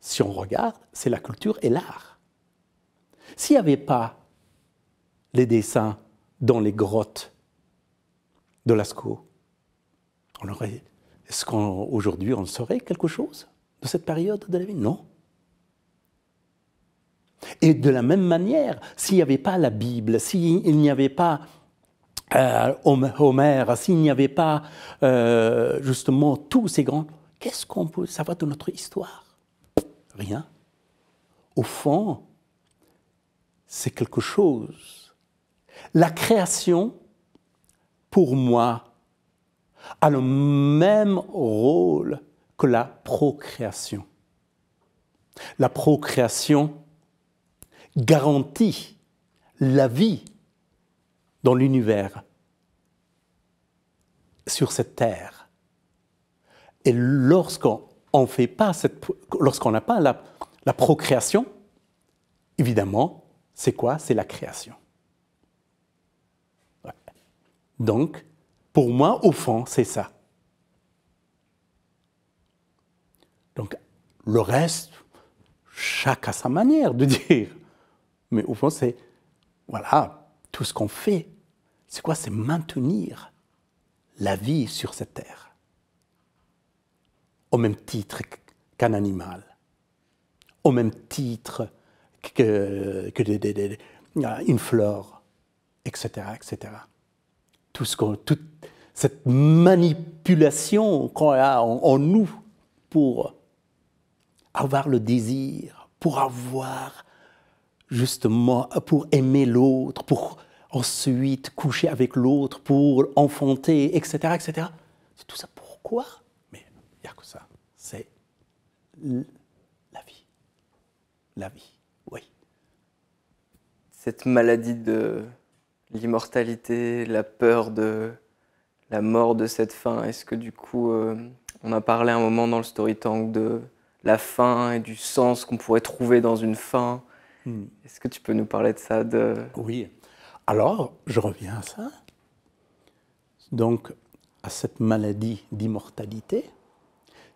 si on regarde, c'est la culture et l'art. S'il n'y avait pas les dessins dans les grottes, de Lascaux. On aurait, est-ce qu'aujourd'hui on, on saurait quelque chose de cette période de la vie Non. Et de la même manière, s'il n'y avait pas la Bible, s'il n'y avait pas euh, Homère, s'il n'y avait pas euh, justement tous ces grands, qu'est-ce qu'on peut savoir de notre histoire Rien. Au fond, c'est quelque chose. La création pour moi, a le même rôle que la procréation. La procréation garantit la vie dans l'univers, sur cette terre. Et lorsqu'on fait pas n'a pas la procréation, évidemment, c'est quoi C'est la création. Donc, pour moi, au fond, c'est ça. Donc, le reste, chacun sa manière de dire. Mais au fond, c'est, voilà, tout ce qu'on fait, c'est quoi C'est maintenir la vie sur cette terre. Au même titre qu'un animal. Au même titre que, que une fleur, etc., etc toute cette manipulation qu'on a en, nous pour avoir le désir, pour avoir justement, pour aimer l'autre, pour ensuite coucher avec l'autre, pour enfanter, etc., etc. C'est tout ça pourquoi Mais il n'y a que ça. C'est la vie. La vie, oui. Cette maladie de l'immortalité, la peur de la mort de cette fin Est-ce que du coup, euh, on a parlé un moment dans le tank de la fin et du sens qu'on pourrait trouver dans une fin hmm. Est-ce que tu peux nous parler de ça de... Oui. Alors, je reviens à ça. Donc, à cette maladie d'immortalité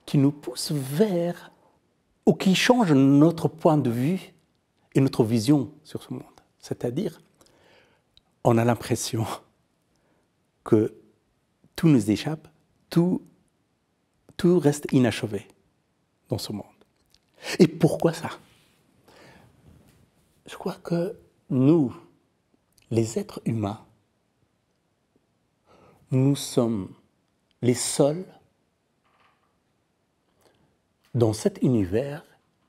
qui nous pousse vers, ou qui change notre point de vue et notre vision sur ce monde. C'est-à-dire, on a l'impression que tout nous échappe, tout, tout reste inachevé dans ce monde. Et pourquoi ça Je crois que nous, les êtres humains, nous sommes les seuls dans cet univers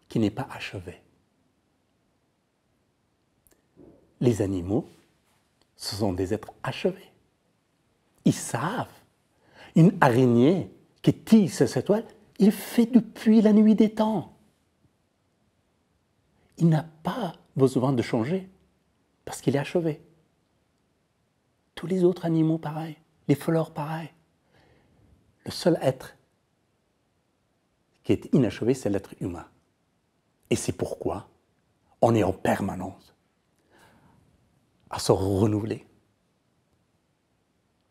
qui n'est pas achevé. Les animaux, ce sont des êtres achevés. Ils savent. Une araignée qui tisse cette toile, il fait depuis la nuit des temps. Il n'a pas besoin de changer parce qu'il est achevé. Tous les autres animaux, pareils, Les fleurs, pareil. Le seul être qui est inachevé, c'est l'être humain. Et c'est pourquoi on est en permanence à se renouveler,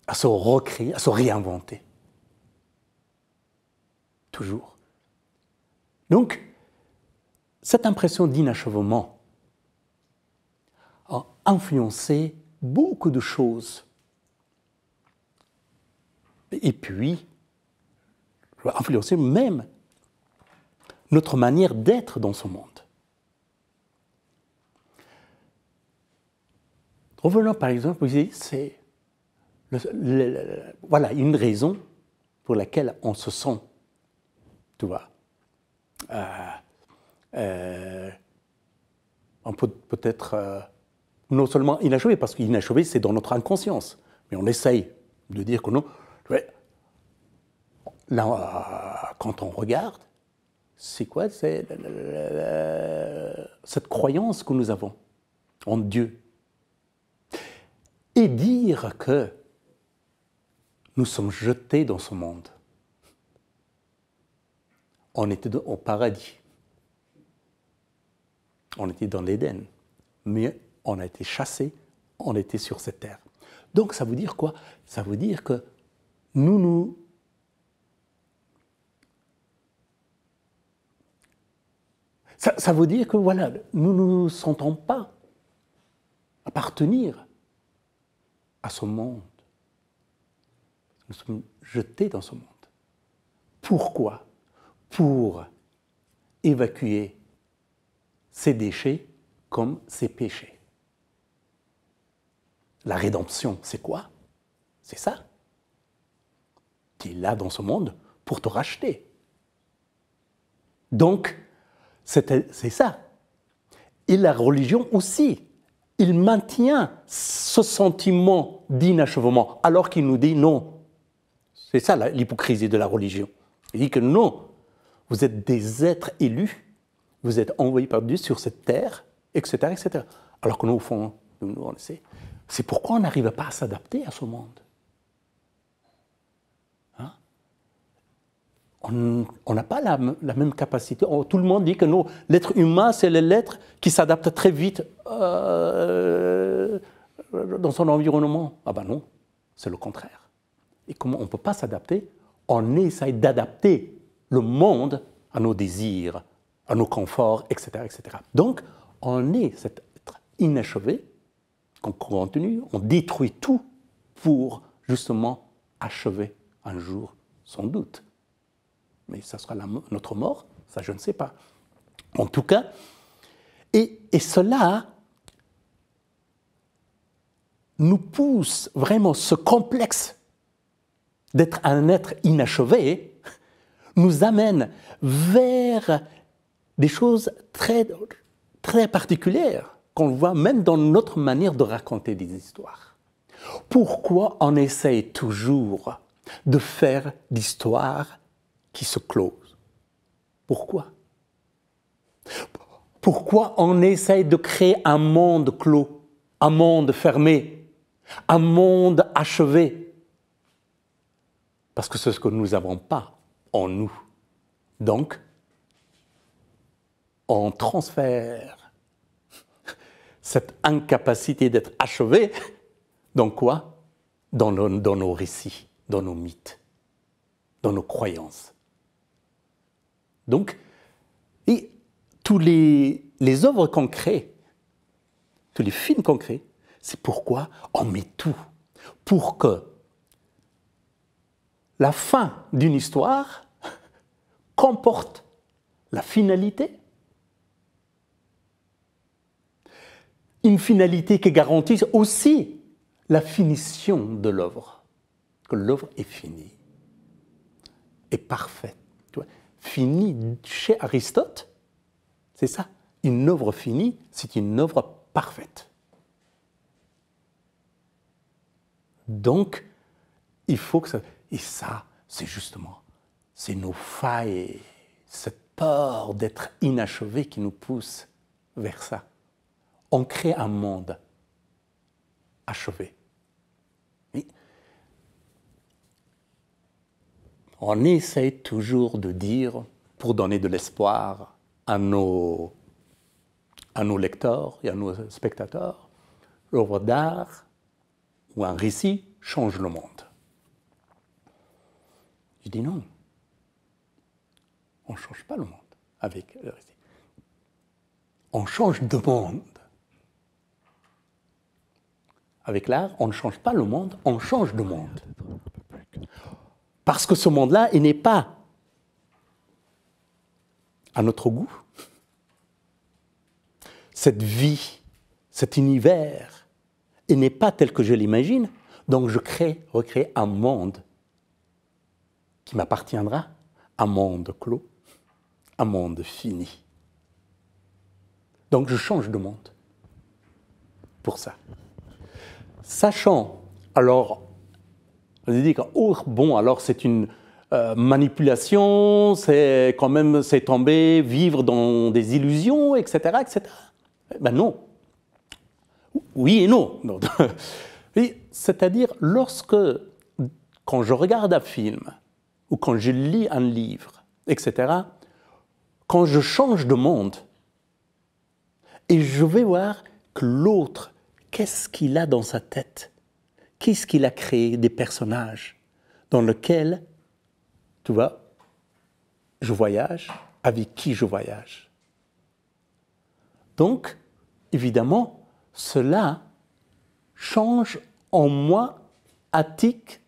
à se recréer, à se réinventer. Toujours. Donc, cette impression d'inachevement a influencé beaucoup de choses. Et puis, a influencé même notre manière d'être dans ce monde. Revenons par exemple, vous c'est voilà une raison pour laquelle on se sent, tu vois. Euh, euh, on peut peut-être euh, non seulement inachevé, parce qu'inachevé c'est dans notre inconscience, mais on essaye de dire que non. Là, quand on regarde, c'est quoi C'est cette croyance que nous avons en Dieu, et dire que nous sommes jetés dans ce monde. On était au paradis. On était dans l'Éden. Mais on a été chassés, on était sur cette terre. Donc ça veut dire quoi Ça veut dire que nous nous Ça, ça, veut dire que voilà, nous ne nous sentons pas appartenir à ce monde. Nous sommes jetés dans ce monde. Pourquoi Pour évacuer ses déchets comme ses péchés. La rédemption, c'est quoi C'est ça. Tu es là dans ce monde pour te racheter. Donc, c'est ça. Et la religion aussi il maintient ce sentiment d'inachevement alors qu'il nous dit non. C'est ça l'hypocrisie de la religion. Il dit que non, vous êtes des êtres élus, vous êtes envoyés par Dieu sur cette terre, etc. etc. Alors que nous, au fond, nous, on le sait. C'est pourquoi on n'arrive pas à s'adapter à ce monde. on n'a pas la, même capacité. Oh, tout le monde dit que l'être humain, c'est l'être qui s'adapte très vite euh, dans son environnement. Ah ben non, c'est le contraire. Et comment on ne peut pas s'adapter On essaie d'adapter le monde à nos désirs, à nos conforts, etc. etc. Donc, on est cet être inachevé qu'on continue, on détruit tout pour justement achever un jour, sans doute, mais ça sera notre mort, ça je ne sais pas. En tout cas, et, cela nous pousse vraiment ce complexe d'être un être inachevé, nous amène vers des choses très, très particulières qu'on voit même dans notre manière de raconter des histoires. Pourquoi on essaye toujours de faire l'histoire qui se close. Pourquoi Pourquoi on essaye de créer un monde clos, un monde fermé, un monde achevé Parce que c'est ce que nous n'avons pas en nous. Donc, on transfère cette incapacité d'être achevé dans quoi dans dans nos récits, dans nos mythes, dans nos croyances. Donc, et tous les, œuvres qu'on crée, tous les films concrets, c'est pourquoi on met tout. Pour que la fin d'une histoire [laughs] comporte la finalité. Une finalité qui garantit aussi la finition de l'œuvre, que l'œuvre est finie, est parfaite. Fini chez Aristote, c'est ça. Une œuvre finie, c'est une œuvre parfaite. Donc, il faut que ça... Et ça, c'est justement, c'est nos failles, cette peur d'être inachevé qui nous pousse vers ça. On crée un monde achevé. on essaie toujours de dire, pour donner de l'espoir à nos, à nos lecteurs et à nos spectateurs, l'œuvre d'art ou un récit change le monde. Je dis non. On ne change pas le monde avec le récit. On change de monde. Avec l'art, on ne change pas le monde, on change de monde. Parce que ce monde-là, il n'est pas à notre goût. Cette vie, cet univers, il n'est pas tel que je l'imagine. Donc je crée, recrée un monde qui m'appartiendra, un monde clos, un monde fini. Donc je change de monde pour ça. Sachant alors on que oh bon, alors c'est une euh, manipulation, c'est quand même, c'est tomber, vivre dans des illusions, etc., etc. Eh ben non. Oui et non. [laughs] C'est-à-dire, lorsque, quand je regarde un film, ou quand je lis un livre, etc., quand je change de monde, et je vais voir que l'autre, qu'est-ce qu'il a dans sa tête qu'est-ce qu'il a créé des personnages dans lesquels, tu vois, je voyage, avec qui je voyage. Donc, évidemment, cela change en moi, attique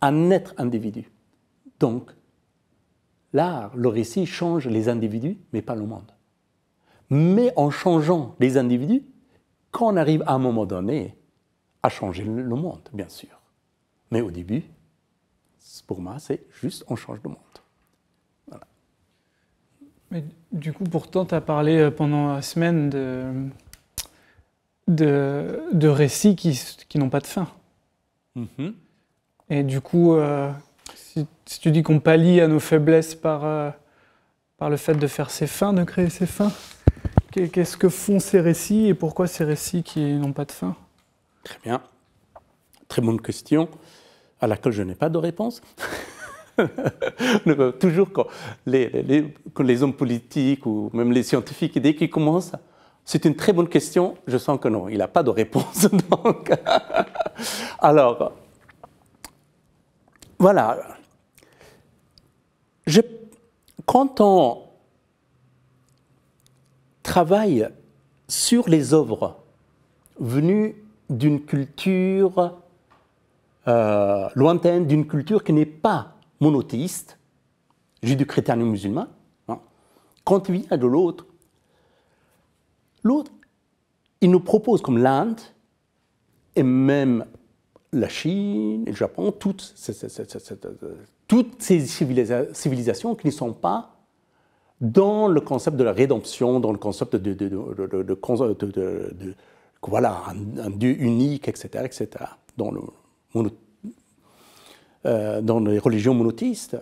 un être individu. Donc, l'art, le récit change les individus, mais pas le monde. Mais en changeant les individus, quand on arrive à un moment donné, à changer le monde, bien sûr. Mais au début, pour moi, c'est juste on change le monde. Mais du coup, pourtant, tu as parlé euh, pendant la semaine de, de, récits qui, qui n'ont pas de fin. Mhm. Et du coup, euh, si, tu dis qu'on pallie à nos faiblesses par, euh, par le fait de faire ses fins, de créer ses fins, qu'est-ce que font ces récits et pourquoi ces récits qui n'ont pas de fin Très bien. Très bonne question à laquelle je n'ai pas de réponse. [laughs] Toujours quand les, hommes politiques ou même les scientifiques, dès qu'ils commencent, c'est une très bonne question, je sens que non, il n'a pas de réponse. [laughs] Alors, voilà. quand on travaille sur les œuvres venues d'une culture lointaine, d'une culture qui n'est pas monothéiste, juif, chrétien ou musulman, quand il vient de l'autre, l'autre, il nous propose comme l'Inde et même la Chine et le Japon, toutes ces, toutes ces civilisations qui ne sont pas dans le concept de la rédemption, dans le concept de, de voilà, un, Dieu unique, etc., etc., euh, dans, les religions monothéistes.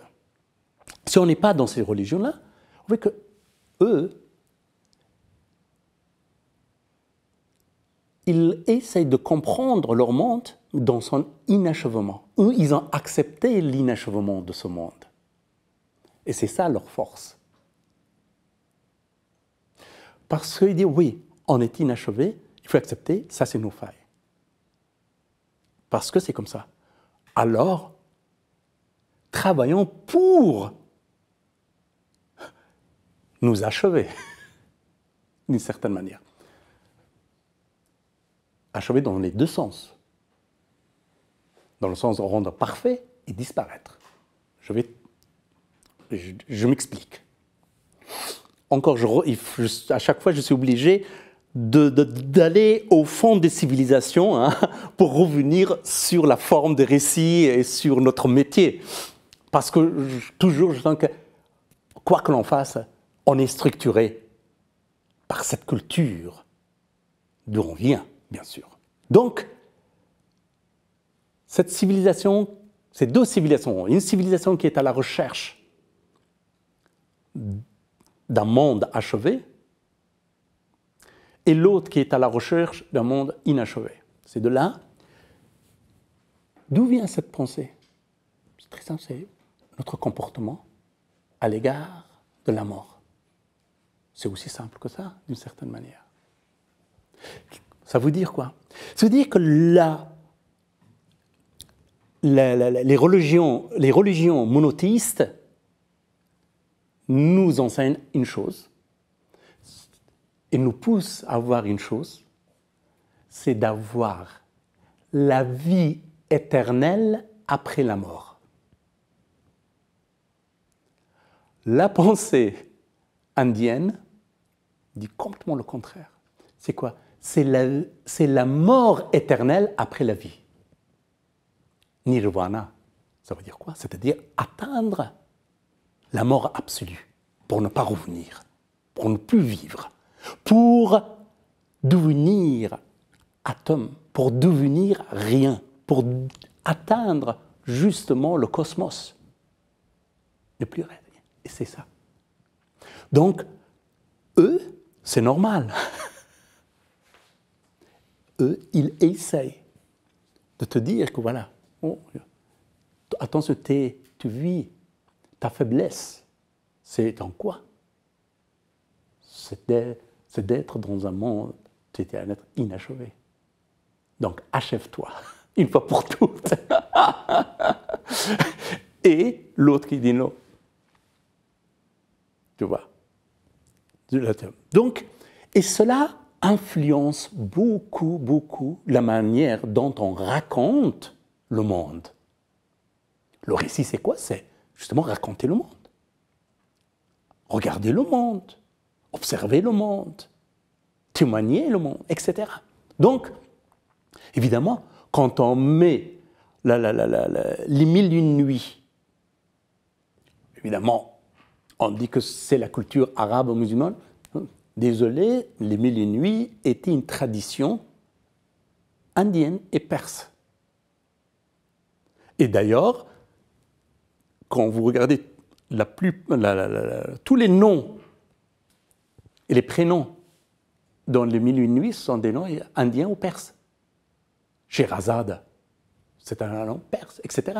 Si on n'est pas dans ces religions-là, on voit que eux, ils essayent de comprendre leur monde dans son inachevement. Eux, ils ont accepté l'inachevement de ce monde. Et c'est ça leur force. Parce qu'ils disent, oui, on est inachevé, il faut accepter, ça c'est nos failles. Parce que c'est comme ça. Alors, travaillons pour nous achever, [laughs] d'une certaine manière. Achever dans les deux sens. Dans le sens de rendre parfait et disparaître. Je vais. Je, m'explique. Encore, à chaque fois, je suis obligé d'aller au fond des civilisations hein, [laughs] pour revenir sur la forme des récits et sur notre métier. Parce que toujours, je sens que quoi que l'on fasse, on est structuré par cette culture d'où on vient, bien sûr. Donc, cette civilisation, ces deux civilisations, une civilisation qui est à la recherche d'un monde achevé, et l'autre qui est à la recherche d'un monde inachevé. C'est de là. D'où vient cette pensée C'est très simple, c'est notre comportement à l'égard de la mort. C'est aussi simple que ça, d'une certaine manière. Ça veut dire quoi Ça veut dire que là, les, religions, les religions monothéistes nous enseignent une chose, et nous pousse à voir une chose, c'est d'avoir la vie éternelle après la mort. La pensée indienne dit complètement le contraire. C'est quoi C'est la, la, mort éternelle après la vie. Nirvana, ça veut dire quoi C'est-à-dire atteindre la mort absolue pour ne pas revenir, pour ne plus vivre pour devenir atome, pour devenir rien, pour atteindre justement le cosmos. Ne plus rien. Et c'est ça. Donc, eux, c'est normal. [laughs] eux, ils essayent de te dire que voilà, oh, ce attention, tu vis ta faiblesse. C'est en quoi C'était c'est d'être dans un monde, étais un être inachevé. Donc achève-toi, [laughs] une fois pour toutes. [laughs] Et l'autre qui dit non. Tu vois. Donc, et cela influence beaucoup, beaucoup la manière dont on raconte le monde. Le récit, c'est quoi C'est justement raconter le monde. Regarder le monde observer le monde, témoigner le monde, etc. Donc, évidemment, quand on met la, les mille d'une nuit, évidemment, on dit que c'est la culture arabe musulmane. Désolé, les mille une nuit était une tradition indienne et perse. Et d'ailleurs, quand vous regardez tous les noms et les prénoms dans les mille et nuits sont des noms indiens ou perses. Sherazade, c'est un nom perse, etc.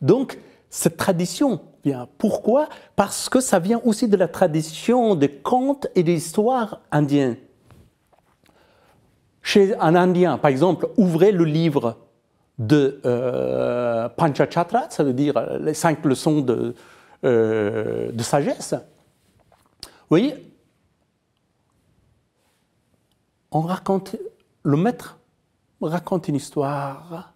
Donc, cette tradition vient. Pourquoi Parce que ça vient aussi de la tradition des contes et des histoires indiennes. Chez un Indien, par exemple, ouvrez le livre de Pancha euh, Panchachatra, ça veut dire les cinq leçons de, euh, de sagesse. Vous voyez, on raconte, le maître raconte une histoire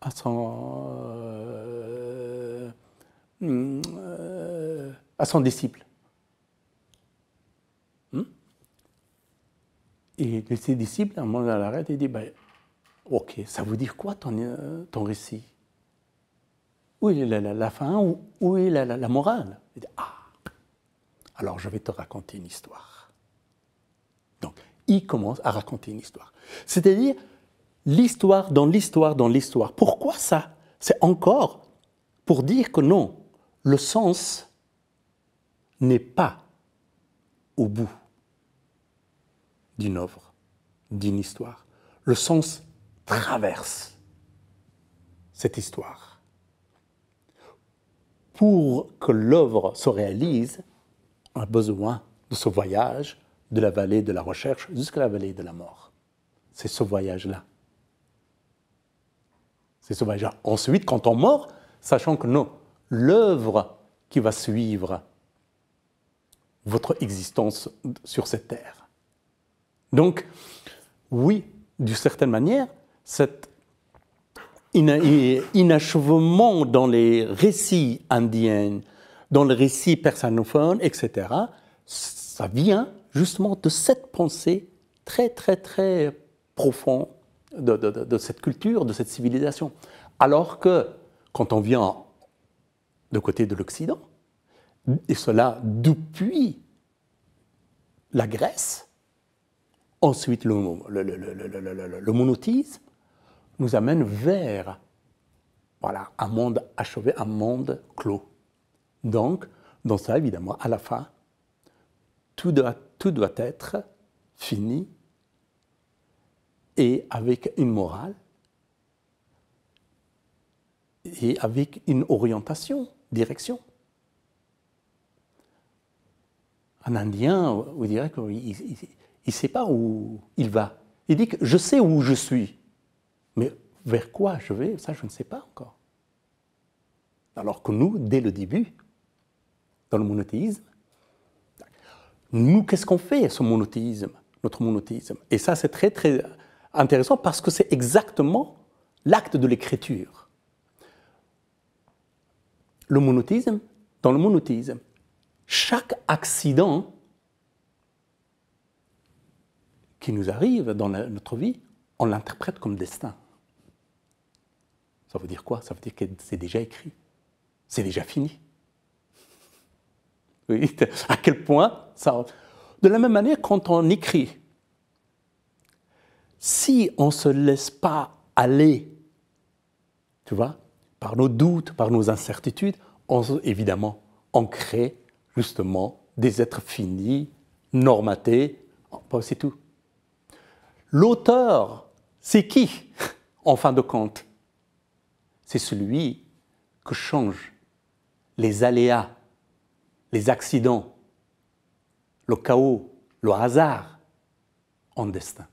à son, euh, euh, à son disciple. Hmm? Et ses disciples, à un moment, l'arrête et dit ben, Ok, ça veut dire quoi ton, euh, ton récit Où est la, fin Où, est la, la morale Il dit Ah, alors je vais te raconter une histoire il commence à raconter une histoire. C'est-à-dire l'histoire dans l'histoire dans l'histoire. Pourquoi ça C'est encore pour dire que non, le sens n'est pas au bout d'une œuvre, d'une histoire. Le sens traverse cette histoire. Pour que l'œuvre se réalise, on a besoin de ce voyage, de la vallée de la recherche jusqu'à la vallée de la mort. C'est ce voyage-là. C'est ce voyage-là. Ensuite, quand on meurt, sachant que non, l'œuvre qui va suivre votre existence sur cette terre. Donc, oui, d'une certaine manière, cet inachevement dans les récits indiens, dans les récits persanophones, etc., ça vient justement de cette pensée très, très, très profonde de, cette culture, de cette civilisation. Alors que quand on vient de côté de l'Occident, et cela depuis la Grèce, ensuite le, le, le, nous amène vers voilà, un monde achevé, un monde clos. Donc, dans ça, évidemment, à la fin, tout doit tout doit être fini et avec une morale et avec une orientation, direction. Un Indien, vous dirait qu'il ne sait pas où il va. Il dit que je sais où je suis, mais vers quoi je vais, ça je ne sais pas encore. Alors que nous, dès le début, dans le monothéisme, nous, qu'est-ce qu'on fait à ce monothéisme, notre monothéisme Et ça, c'est très, très intéressant parce que c'est exactement l'acte de l'écriture. Le monothéisme, dans le monothéisme, chaque accident qui nous arrive dans notre vie, on l'interprète comme destin. Ça veut dire quoi Ça veut dire que c'est déjà écrit, c'est déjà fini à quel point ça... De la même manière, quand on écrit, si on ne se laisse pas aller, tu vois, par nos doutes, par nos incertitudes, on, évidemment, on crée justement des êtres finis, normatés, c'est tout. L'auteur, c'est qui, [laughs] en fin de compte C'est celui que changent les aléas les accidents, le chaos, le hasard en destin.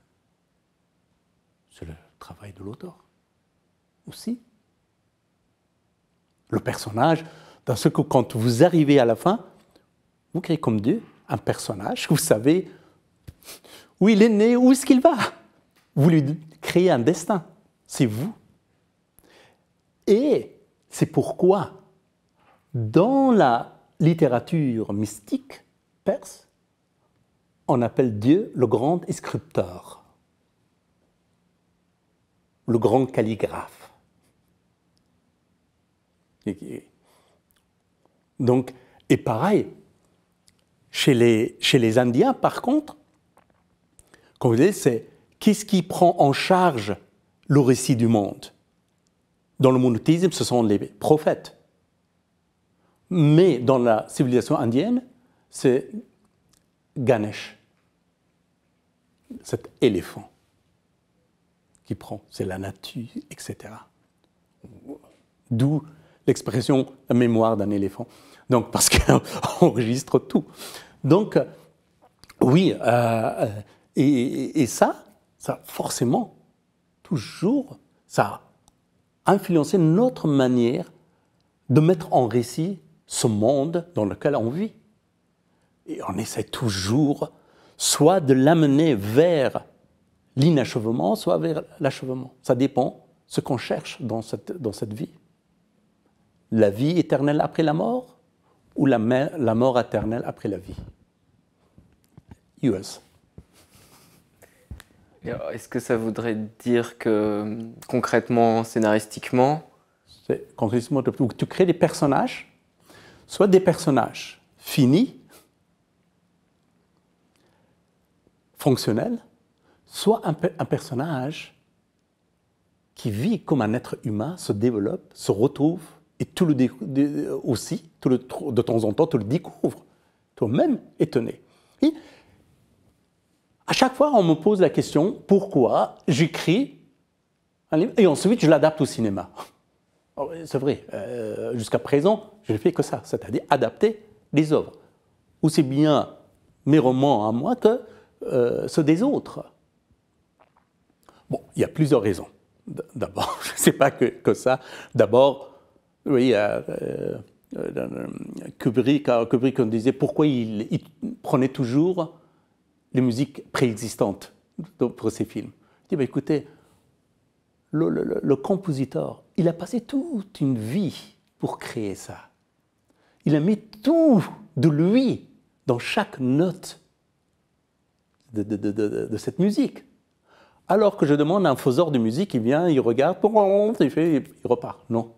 C'est le travail de l'auteur aussi. Le personnage, dans ce que quand vous arrivez à la fin, vous créez comme Dieu un personnage, vous savez où il est né, où est-ce qu'il va. Vous lui créez un destin, c'est vous. Et c'est pourquoi, dans la littérature mystique perse, on appelle Dieu le grand scripteur, le grand calligraphe. donc, et pareil, chez les, chez les Indiens, par contre, comme c'est qu'est-ce qui prend en charge le récit du monde Dans le monothéisme, ce sont les prophètes. Mais dans la civilisation indienne, c'est Ganesh, cet éléphant qui prend, c'est la nature, etc. D'où l'expression la mémoire d'un éléphant. Donc, parce [laughs] qu'on enregistre tout. Donc, oui, euh, et, et, ça, ça forcément, toujours, ça a influencé notre manière de mettre en récit ce monde dans lequel on vit. Et on essaie toujours soit de l'amener vers l'inachevement, soit vers l'achèvement. Ça dépend ce qu'on cherche dans cette, dans cette vie. La vie éternelle après la mort ou la, la mort éternelle après la vie US. Euh, est-ce que ça voudrait dire que concrètement, scénaristiquement Concrètement, tu crées des personnages soit des personnages finis, fonctionnels, soit un, personnage qui vit comme un être humain, se développe, se retrouve, et tout le aussi, de temps en temps, tu le découvres, toi-même étonné. Et à chaque fois, on me pose la question pourquoi j'écris un livre et ensuite je l'adapte au cinéma. Oh, c'est vrai, euh, jusqu'à présent, je ne fais que ça, c'est-à-dire adapter les œuvres, aussi bien mes romans à moi que euh, ceux des autres. Bon, il y a plusieurs raisons. D'abord, [laughs] je ne sais pas que, que ça. D'abord, oui, euh, euh Kubrick, Kubrick, on disait pourquoi il, prenait toujours les musiques préexistantes pour ses films. Il dit, bah, écoutez, le, le compositeur il a passé toute une vie pour créer ça. Il a mis tout de lui dans chaque note de, cette musique. Alors que je demande à un faiseur de musique, il vient, il regarde, il, fait, il repart. Non.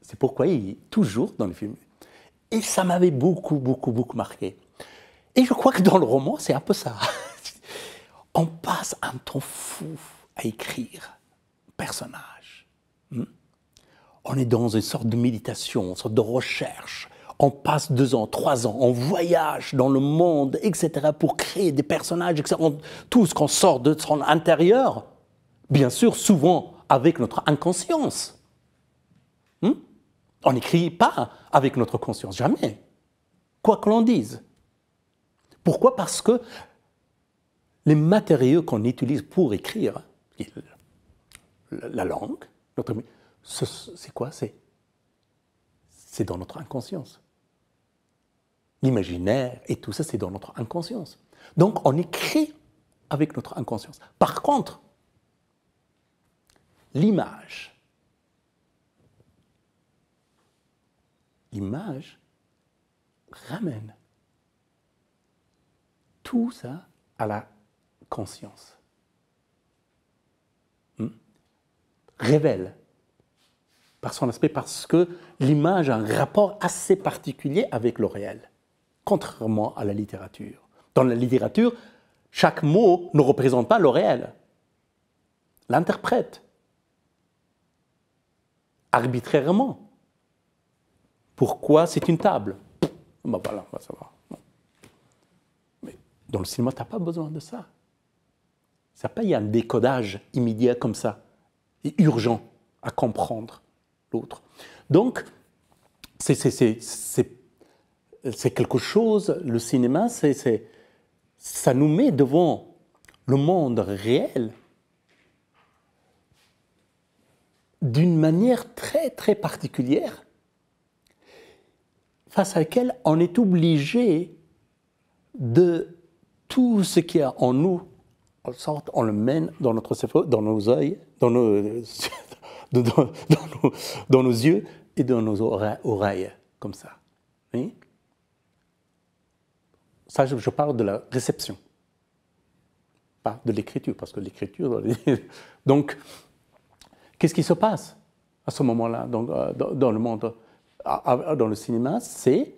C'est pourquoi il est toujours dans les films. Et ça m'avait beaucoup, beaucoup, beaucoup marqué. Et je crois que dans le roman, c'est un peu ça. [laughs] On passe un temps fou à écrire. Personnages. Hmm? on est dans une sorte de méditation, une sorte de recherche. On passe deux ans, trois ans, on voyage dans le monde, etc., pour créer des personnages, etc. tout ce qu'on sort de son intérieur, bien sûr, souvent avec notre inconscience. Hmm? on n'écrit pas avec notre conscience, jamais. Quoi que l'on dise. Pourquoi Parce que les matériaux qu'on utilise pour écrire, la langue, notre... C'est quoi C'est c'est dans notre inconscience. L'imaginaire et tout ça, c'est dans notre inconscience. Donc on écrit avec notre inconscience. Par contre, l'image, l'image ramène tout ça à la conscience. révèle par son aspect parce que l'image a un rapport assez particulier avec le réel, contrairement à la littérature. Dans la littérature, chaque mot ne représente pas le réel. L'interprète, arbitrairement. Pourquoi c'est une table voilà, va Mais dans le cinéma, tu n'as pas besoin de ça. Ça pas y a un décodage immédiat comme ça urgent à comprendre l'autre. Donc, c'est quelque chose, le cinéma, ça nous met devant le monde réel d'une manière très très particulière face à laquelle on est obligé de tout ce qu'il y a en nous on, on le mène dans notre cerveau, dans nos yeux, [laughs] dans nos, dans, nos, yeux et dans nos oreilles, comme ça. Oui ça, je, parle de la réception, pas de l'écriture, parce que l'écriture. [laughs] donc, qu'est-ce qui se passe à ce moment-là dans, dans le monde, dans le cinéma C'est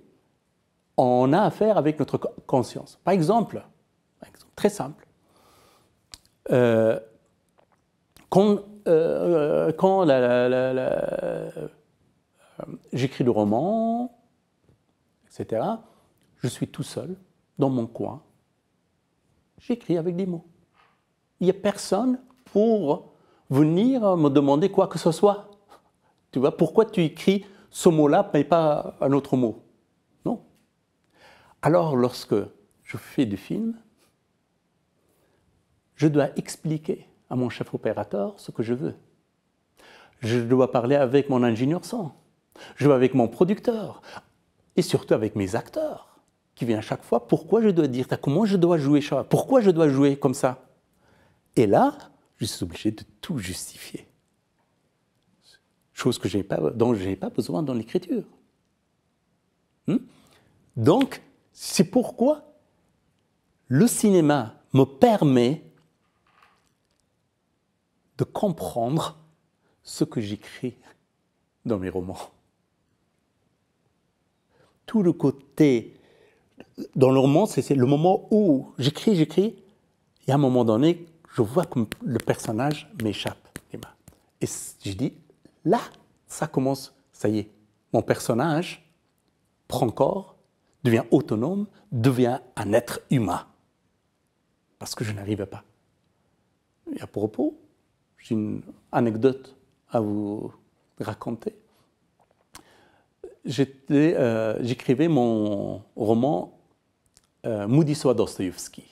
on a affaire avec notre conscience. Par exemple, très simple, euh, quand, euh, euh, j'écris le roman, etc., je suis tout seul dans mon coin. J'écris avec des mots. Il n'y a personne pour venir me demander quoi que ce soit. Tu vois, pourquoi tu écris ce mot-là, mais pas un autre mot Non. Alors, lorsque je fais du film, je dois expliquer à mon chef opérateur ce que je veux. Je dois parler avec mon ingénieur son. Je dois avec mon producteur et surtout avec mes acteurs qui viennent à chaque fois. Pourquoi je dois dire comment je dois jouer ça Pourquoi je dois jouer comme ça Et là, je suis obligé de tout justifier. Chose que j'ai pas, dont je n'ai pas besoin dans l'écriture. Hmm? Donc, c'est pourquoi le cinéma me permet de comprendre ce que j'écris dans mes romans. Tout le côté dans le roman, c'est le moment où j'écris, j'écris, et à un moment donné, je vois que le personnage m'échappe Et je dis, là, ça commence, ça y est, mon personnage prend corps, devient autonome, devient un être humain. Parce que je n'arrive pas. Et à propos, j'ai une anecdote à vous raconter. Euh, j'écrivais mon roman euh, Dostoevsky.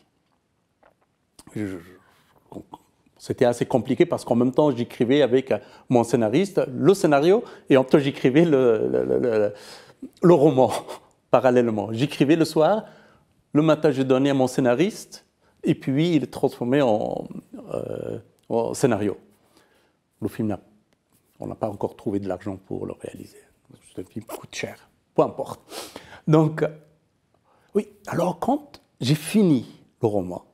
C'était assez compliqué parce qu'en même temps, j'écrivais avec euh, mon scénariste le scénario et en même temps, j'écrivais le, roman [laughs] parallèlement. J'écrivais le soir, le matin, je donnais à mon scénariste et puis il transformait en. Euh, scénario. Le film on n'a pas encore trouvé de l'argent pour le réaliser. C'est un film qui coûte cher, peu importe. Donc, oui, alors quand j'ai fini le roman,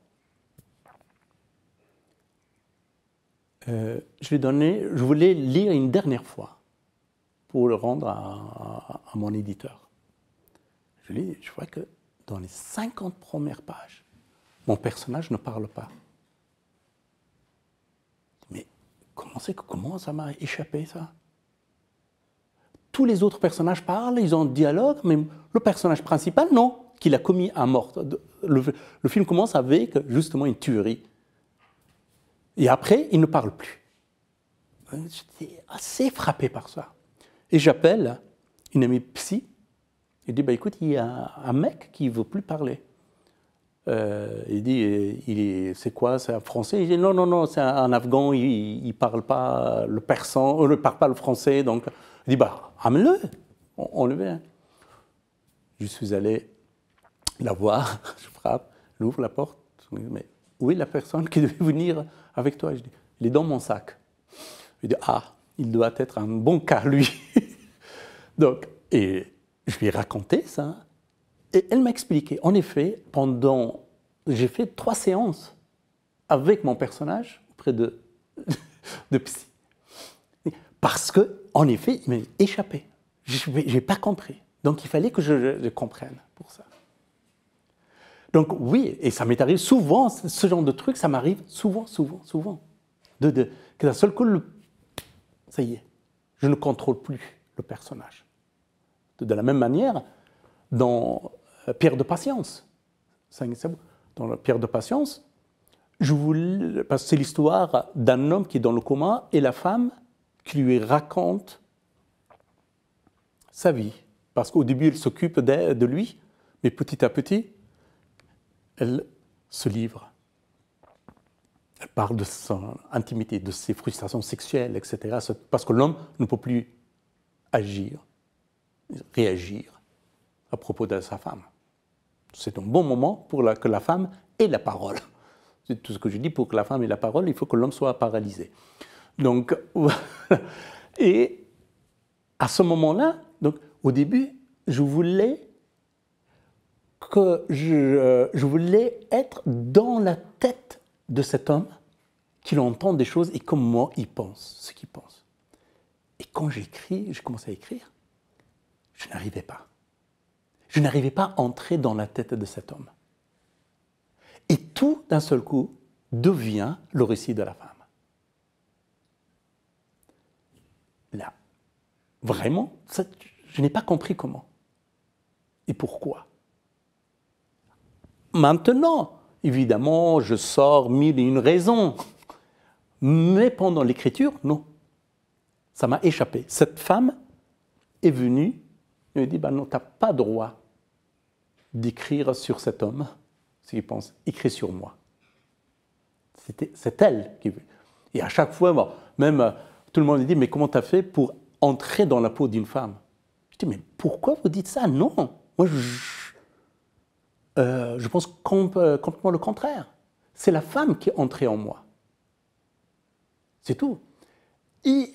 euh, je, je voulais lire une dernière fois pour le rendre à, mon éditeur. Je dit, je vois que dans les 50 premières pages, mon personnage ne parle pas. Comment, comment ça m'a échappé ça Tous les autres personnages parlent, ils ont un dialogue, mais le personnage principal, non, qu'il a commis un mort. Le, film commence avec justement une tuerie. Et après, il ne parle plus. J'étais assez frappé par ça. Et j'appelle une amie psy. Il dit, bah, écoute, il y a un mec qui ne veut plus parler. Euh, il dit, euh, il, c'est quoi, c'est un français Il dit, non, non, non, c'est un, afghan, il ne parle pas le persan, euh, ne parle pas le français, donc... Il dit, bah, amène-le, on, le vient. Je suis allé la voir, [laughs] je frappe, j'ouvre la porte, mais où est la personne qui devait venir avec toi Je dis, il est dans mon sac. Il dit, ah, il doit être un bon cas, lui. [laughs] donc, et je lui ai raconté ça, et elle m'a expliqué, en effet, pendant. J'ai fait trois séances avec mon personnage auprès de, [laughs] de psy. Parce que, en effet, il m'a échappé. Je n'ai pas compris. Donc il fallait que je, comprenne pour ça. Donc oui, et ça m'est arrivé souvent, ce genre de truc, ça m'arrive souvent, souvent, souvent. De, de, que d'un seul coup, ça y est, je ne contrôle plus le personnage. de la même manière, dans euh, pierre de Patience. Dans Pierre de Patience, je c'est l'histoire d'un homme qui est dans le coma et la femme qui lui raconte sa vie. Parce qu'au début, elle s'occupe de lui, mais petit à petit, elle se livre. Elle parle de son intimité, de ses frustrations sexuelles, etc. Parce que l'homme ne peut plus agir, réagir à propos de sa femme. C'est un bon moment pour que la femme ait la parole. C'est tout ce que je dis, pour que la femme ait la parole, il faut que l'homme soit paralysé. Donc, [laughs] et à ce moment-là, donc, au début, je voulais que euh, je, voulais être dans la tête de cet homme, qu'il entend des choses et comme moi, il pense, ce qu'il pense. Et quand j'écris, je commençais à écrire, je n'arrivais pas. Je n'arrivais pas à entrer dans la tête de cet homme. Et tout d'un seul coup devient le récit de la femme. Là, vraiment, je n'ai pas compris comment et pourquoi. Maintenant, évidemment, je sors mille et une raisons. Mais pendant l'écriture, non. Ça m'a échappé. Cette femme est venue, et me dit, ben non, tu n'as pas droit d'écrire sur cet homme ce qu'il pense. écrit sur moi. C'est elle qui veut. Et à chaque fois, même euh, tout le monde dit Mais comment tu as fait pour entrer dans la peau d'une femme Je dis Mais pourquoi vous dites ça Non Moi, je, je euh, pense euh, complètement le contraire. C'est la femme qui est entrée en moi. C'est tout. Et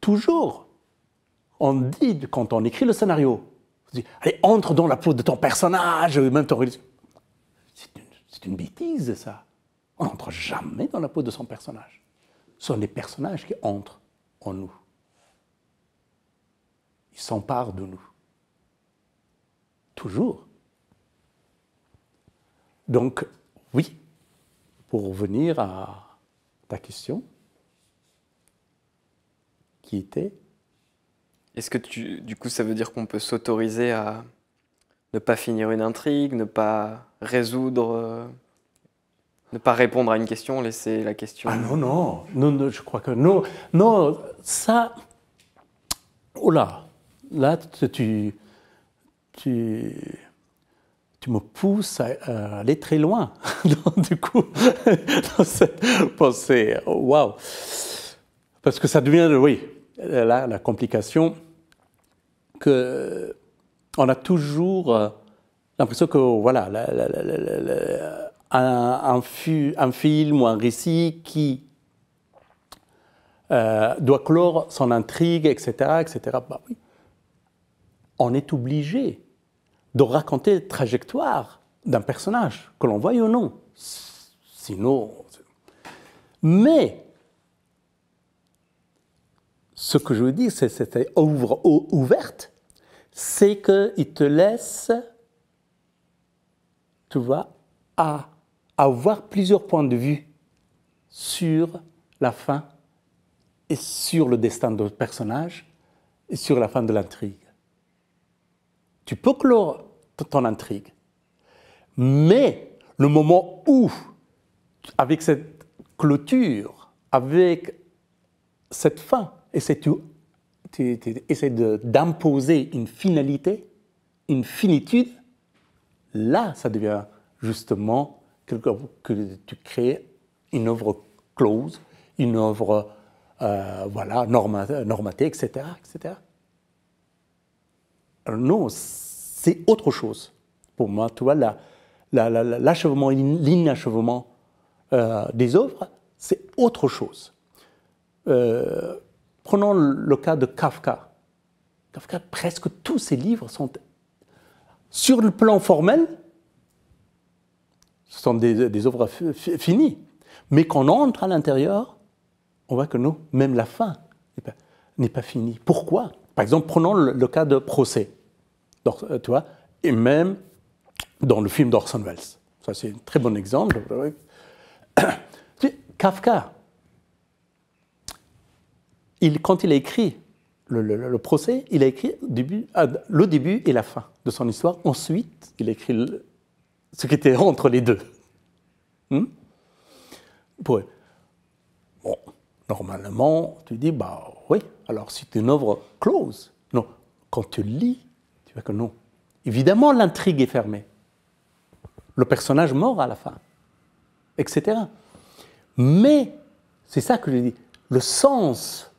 toujours, on dit, quand on écrit le scénario, allez, entre dans la peau de ton personnage, même ton religion. C'est une, une bêtise, ça. On n'entre jamais dans la peau de son personnage. Ce sont les personnages qui entrent en nous. Ils s'emparent de nous. Toujours. Donc, oui, pour revenir à ta question, qui était est-ce que tu, du coup, ça veut dire qu'on peut s'autoriser à ne pas finir une intrigue, ne pas résoudre, euh, ne pas répondre à une question, laisser la question Ah non, non, non, je crois que non. Non, ça. Oh là, là, tu, tu, tu me pousses à, aller très loin, [laughs] du coup, [laughs] dans cette pensée. Waouh Parce que ça devient, oui, là, la complication qu'on a toujours euh, l'impression que voilà, un, film ou un récit qui euh, doit clore son intrigue, etc., etc. Bah on est obligé de raconter la trajectoire d'un personnage, que l'on voit ou non. Sinon. Mais ce que je veux dire, c'est cette ouvre ouverte, c'est qu'il te laisse, tu vois, à avoir plusieurs points de vue sur la fin et sur le destin de personnage et sur la fin de l'intrigue. Tu peux clore ton intrigue, mais le moment où, avec cette clôture, avec cette fin, si tu, essaies d'imposer une finalité, une finitude, là, ça devient justement que tu crées une œuvre close, une œuvre euh, voilà, normatée, etc., etc. non, c'est autre chose. Pour moi, tu vois, l'achèvement l'inachèvement euh, des œuvres, c'est autre chose. Euh, Prenons le cas de Kafka. Kafka, presque tous ses livres sont, sur le plan formel, ce sont des, des œuvres finies. Mais quand on entre à l'intérieur, on voit que non, même la fin n'est pas, finie. Pourquoi Par exemple, prenons le, cas de procès. Euh, tu et même dans le film d'Orson Welles. Ça, c'est un très bon exemple. [coughs] Kafka, quand il a écrit le, procès, il a écrit ah, le début et la fin de son histoire. Ensuite, il a écrit ce qui était entre les deux. Hmm? bon, normalement, tu dis, bah oui, alors c'est une œuvre close. Non, quand tu lis, tu vois que non. Évidemment, l'intrigue est fermée. Le personnage mort à la fin, etc. Mais, c'est ça que je dis, le sens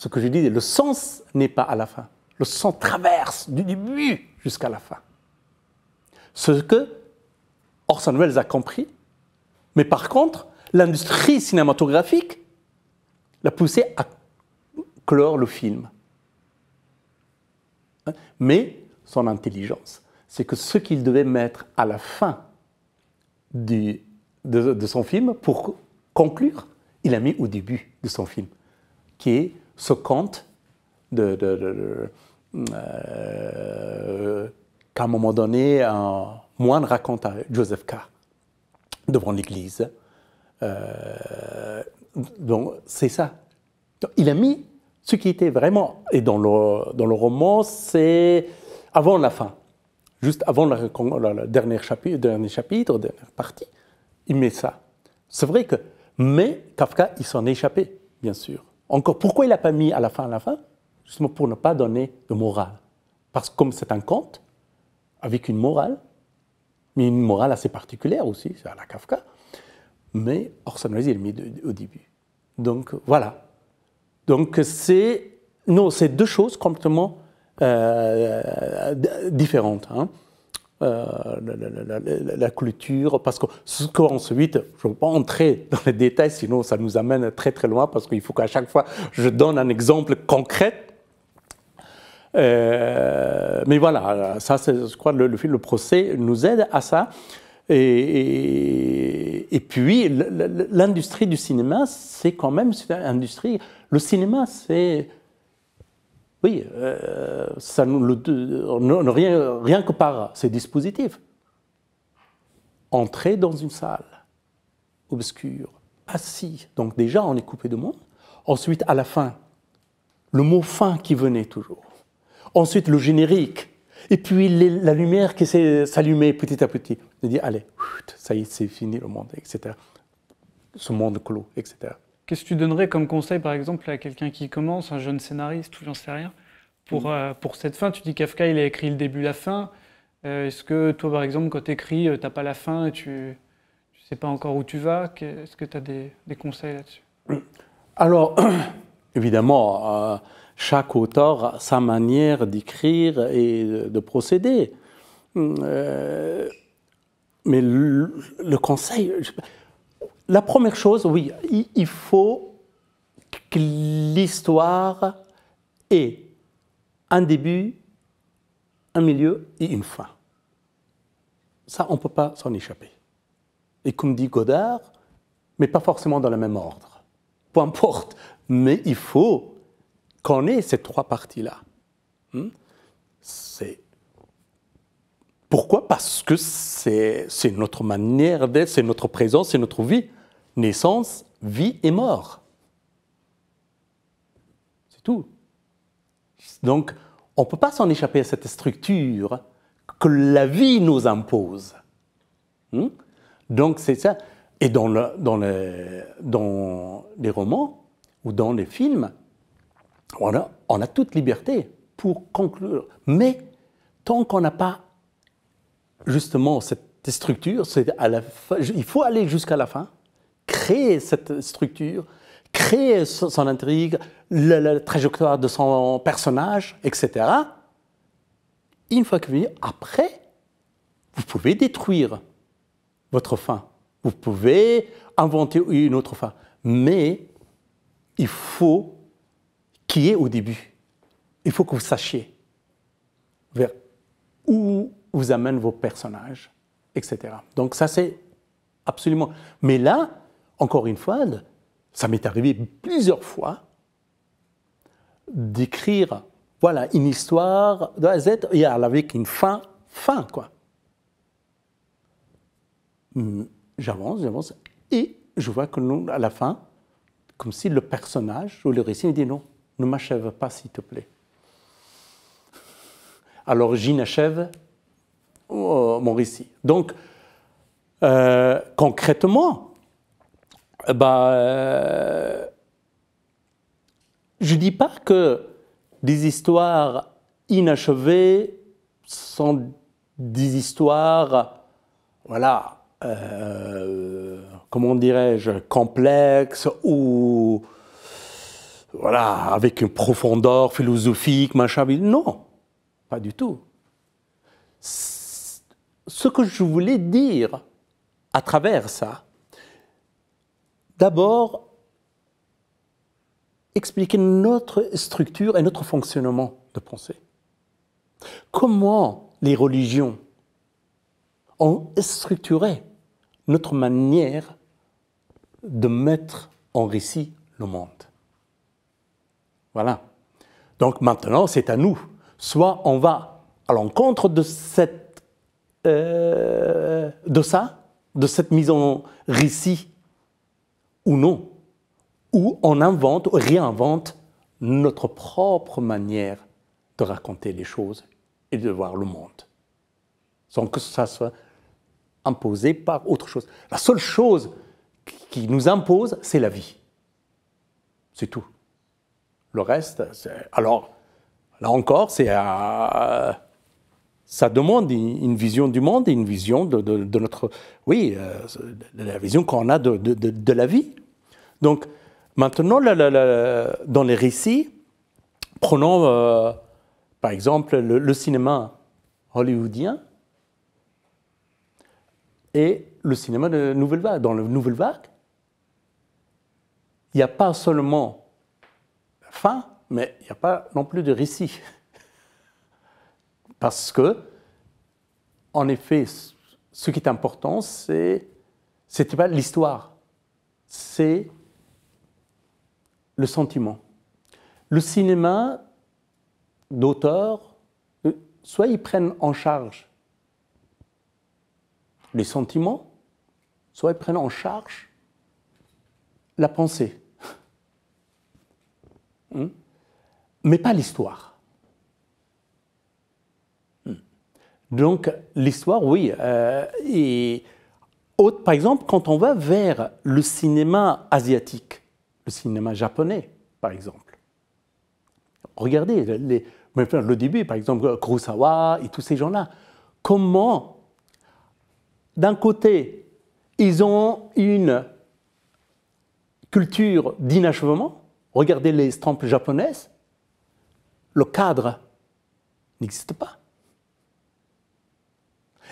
ce que je dis, le sens n'est pas à la fin. Le sens traverse du début jusqu'à la fin. Ce que Orson Welles a compris, mais par contre, l'industrie cinématographique l'a poussé à clore le film. Hein? Mais son intelligence, c'est que ce qu'il devait mettre à la fin de, de son film, pour conclure, il a mis au début de son film, qui est ce compte de, euh, qu'à un moment donné, un moine raconte à Joseph K. devant l'église. Euh, donc, c'est ça. Il a mis ce qui était vraiment, et dans le, dans le roman, c'est avant la fin, juste avant le, dernier chapitre, dernier chapitre, dernière partie, il met ça. C'est vrai que, mais Kafka, il s'en est échappé, bien sûr. Encore, pourquoi il n'a pas mis à la fin, à la fin Justement pour ne pas donner de morale. Parce que comme c'est un conte, avec une morale, mais une morale assez particulière aussi, c'est à la Kafka, mais Orson Welles, il l'a mis au début. Donc voilà. Donc c'est deux choses complètement euh, différentes. Hein. Euh, la, culture, parce que ce qu'ensuite, je ne veux pas entrer dans les détails, sinon ça nous amène très très loin, parce qu'il faut qu'à chaque fois, je donne un exemple concret. Euh, mais voilà, ça, je crois, le, le, le procès nous aide à ça. Et, et, et puis, l'industrie du cinéma, c'est quand même une industrie. Le cinéma, c'est oui, euh, ça, le, rien, rien que par ces dispositifs. Entrer dans une salle obscure, assis, donc déjà on est coupé de monde. Ensuite, à la fin, le mot fin qui venait toujours. Ensuite, le générique. Et puis la lumière qui s'allumait petit à petit. On dit, allez, ça y est, c'est fini le monde, etc. Ce monde clos, etc. Qu'est-ce que tu donnerais comme conseil, par exemple, à quelqu'un qui commence, un jeune scénariste ou j'en sais rien, pour, mm. euh, pour cette fin Tu dis Kafka, il a écrit le début, la fin. Euh, est-ce que toi, par exemple, quand tu écris, euh, tu n'as pas la fin et tu ne sais pas encore où tu vas Est-ce que tu as des, conseils là-dessus mm. Alors, [clears throat] évidemment, chaque auteur a sa manière d'écrire et de procéder. Mm, mais le, conseil, la première chose, oui, il faut que l'histoire ait un début, un milieu et une fin. Ça, on ne peut pas s'en échapper. Et comme dit Godard, mais pas forcément dans le même ordre. Peu importe, mais il faut qu'on ait ces trois parties-là. Hmm? C'est pourquoi Parce que c'est notre manière d'être, c'est notre présence, c'est notre vie naissance, vie et mort. C'est tout. Donc, on ne peut pas s'en échapper à cette structure que la vie nous impose. Hmm? Donc, c'est ça. Et dans, les, romans ou dans les films, on a, on a toute liberté pour conclure. Mais tant qu'on n'a pas justement cette structure, à la, il faut aller jusqu'à la fin créer cette structure, créer son intrigue, la, trajectoire de son personnage, etc. Une fois que vous après, vous pouvez détruire votre fin. Vous pouvez inventer une autre fin. Mais il faut qu'il y ait au début. Il faut que vous sachiez vers où vous amènent vos personnages, etc. Donc ça, c'est absolument... Mais là, encore une fois, ça m'est arrivé plusieurs fois d'écrire voilà, une histoire de A à Z, et elle une fin, fin, quoi. Hmm, j'avance, j'avance, et je vois que nous, à la fin, comme si le personnage ou le récit me dit non, ne m'achève pas, s'il te plaît. Alors j'inachève oh, mon récit. Donc, euh, concrètement, euh, bah, euh, je ne dis pas que des histoires inachevées sont des histoires, voilà, euh, comment dirais-je, complexes ou voilà, avec une profondeur philosophique, machin. Non, pas du tout. Ce que je voulais dire à travers ça, D'abord, expliquer notre structure et notre fonctionnement de pensée. Comment les religions ont structuré notre manière de mettre en récit le monde. Voilà. Donc maintenant, c'est à nous. Soit on va à l'encontre de cette, euh, de ça, de cette mise en récit ou non, ou on invente ou réinvente notre propre manière de raconter les choses et de voir le monde, sans que ça soit imposé par autre chose. La seule chose qui nous impose, c'est la vie. C'est tout. Le reste, c'est... alors, là encore, c'est à euh, ça demande une vision du monde, une vision de, notre, oui, euh, la vision qu'on a de, de, la vie. Donc, maintenant, dans les récits, prenons euh, par exemple le, le, cinéma hollywoodien et le cinéma de Nouvelle Vague. Dans le Nouvelle Vague, il n'y a pas seulement la fin, mais il n'y a pas non plus de récit. Parce que, en effet, ce qui est important, c'est c'était pas l'histoire, c'est le sentiment. Le cinéma d'auteur, euh, soit ils prennent en charge les sentiments, soit ils prennent en charge la pensée, [laughs] hmm? mais pas l'histoire. Donc l'histoire, oui. et euh, par exemple, quand on va vers le cinéma asiatique, le cinéma japonais, par exemple. Regardez le début, par exemple, Kurosawa et tous ces gens-là. Comment, d'un côté, ils ont une culture d'inachèvement. Regardez les estampes japonaises. Le cadre n'existe pas.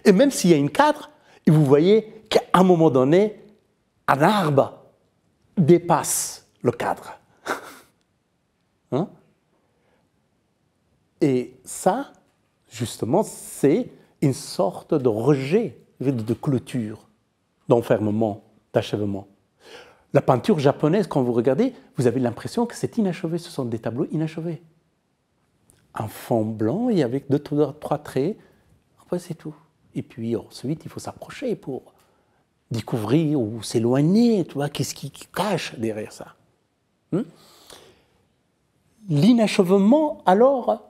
Et même s'il y a une cadre, vous voyez qu'à un moment donné, un arbre dépasse le cadre. [laughs] Hein? Et ça, justement, c'est une sorte de rejet, de clôture, d'enfermement, d'achèvement. La peinture japonaise, quand vous regardez, vous avez l'impression que c'est inachevé, ce sont des tableaux inachevés. Un fond blanc et avec deux, trois traits, après c'est tout. Et puis ensuite, il faut s'approcher pour découvrir ou s'éloigner, tu vois, qu'est-ce qui, cache derrière ça. Hein L'inachevement, L'inachèvement, alors,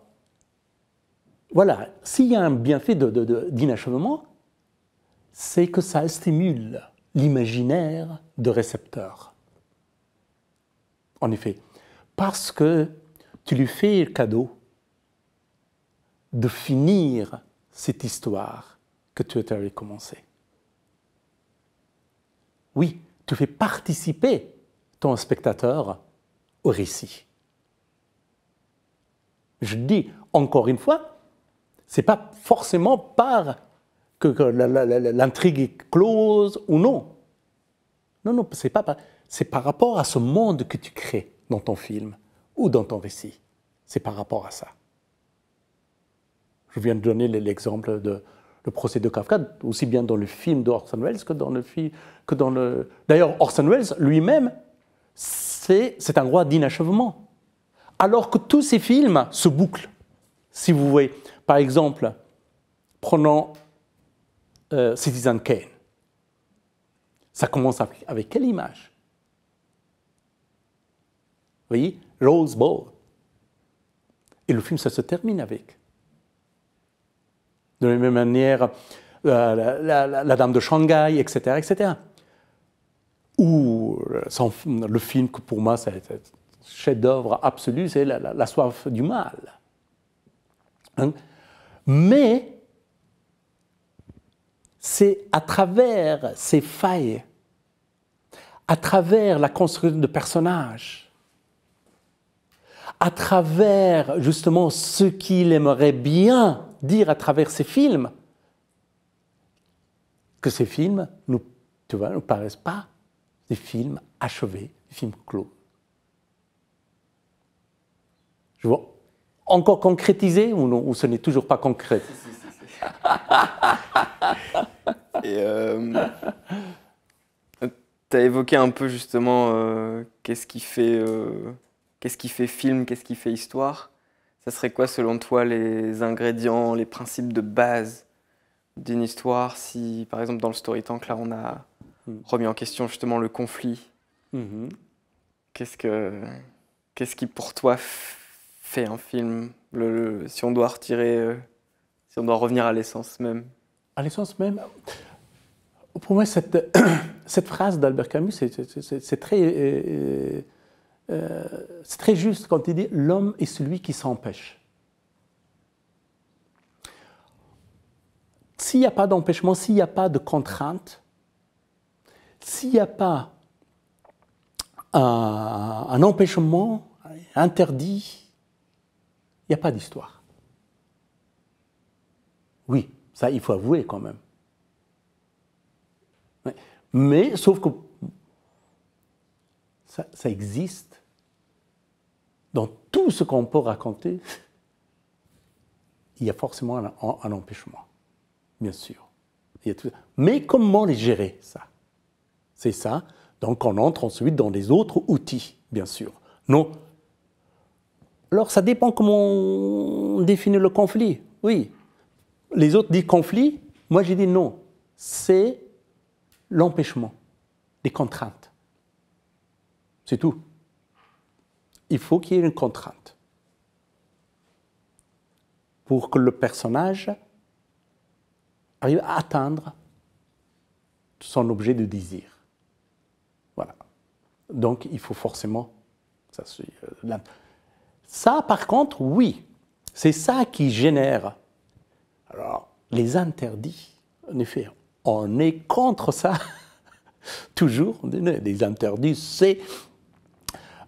voilà, s'il y a un bienfait d'inachevement, c'est que ça stimule l'imaginaire de récepteur. En effet, parce que tu lui fais le cadeau de finir cette histoire, que tu avais commencé. Oui, tu fais participer ton spectateur au récit. Je dis encore une fois, c'est pas forcément par que, l'intrigue est close ou non. Non, non, c'est pas c'est par rapport à ce monde que tu crées dans ton film ou dans ton récit. C'est par rapport à ça. Je viens de donner l'exemple de, le procès de Kafka, aussi bien dans le film d'Orson Welles que dans le film. Que dans le... D'ailleurs, Orson Welles lui-même, c'est, un roi d'inachèvement. Alors que tous ces films se bouclent, si vous voulez. Par exemple, prenant euh, Citizen Kane. Ça commence avec, avec quelle image Vous voyez Rose Bowl. Et le film, ça se termine avec de la même manière euh, la, Dame de Shanghai, etc. etc. Ou euh, le film que pour moi c'est un chef-d'œuvre absolu, c'est la, soif du mal. Hein. Mais c'est à travers ces failles, à travers la construction de personnages, à travers justement ce qu'il aimerait bien dire à travers ses films, que ces films nous, tu vois, nous paraissent pas des films achevés, des films clos. Je vois encore concrétiser ou non, ou ce n'est toujours pas concret [laughs] Et euh, tu as évoqué un peu justement euh, qu'est-ce qui fait euh, Qu'est-ce qui fait film Qu'est-ce qui fait histoire Ça serait quoi selon toi les ingrédients, les principes de base d'une histoire si par exemple dans le story tank là on a hmm. remis en question justement le conflit mm-hmm. Qu'est-ce que qu'est-ce qui pour toi fait un film le, Si on doit retirer, euh, si on doit revenir à l'essence même. À l'essence même pour moi, cette, [coughs] cette phrase d'Albert Camus, c'est très euh, euh, euh, c'est très juste quand il dit l'homme est celui qui s'empêche. S'il n'y a pas d'empêchement, s'il n'y a pas de contrainte, s'il n'y a pas euh, un empêchement interdit, il n'y a pas d'histoire. Oui, ça il faut avouer quand même. Mais sauf que ça existe dans tout ce qu'on peut raconter, il y a forcément un, empêchement, bien sûr. Mais comment les gérer, ça C'est ça. Donc on entre ensuite dans les autres outils, bien sûr. Non. Alors ça dépend comment on définit le conflit. Oui. Les autres disent conflit, moi j'ai dit non. C'est l'empêchement, les contraintes. C'est tout il faut qu'il y ait une contrainte pour que le personnage arrive à atteindre son objet de désir. Voilà. Donc il faut forcément... Ça, euh, ça par contre, oui, c'est ça qui génère alors, les interdits. En effet, on est contre ça. [laughs] Toujours, les interdits, c'est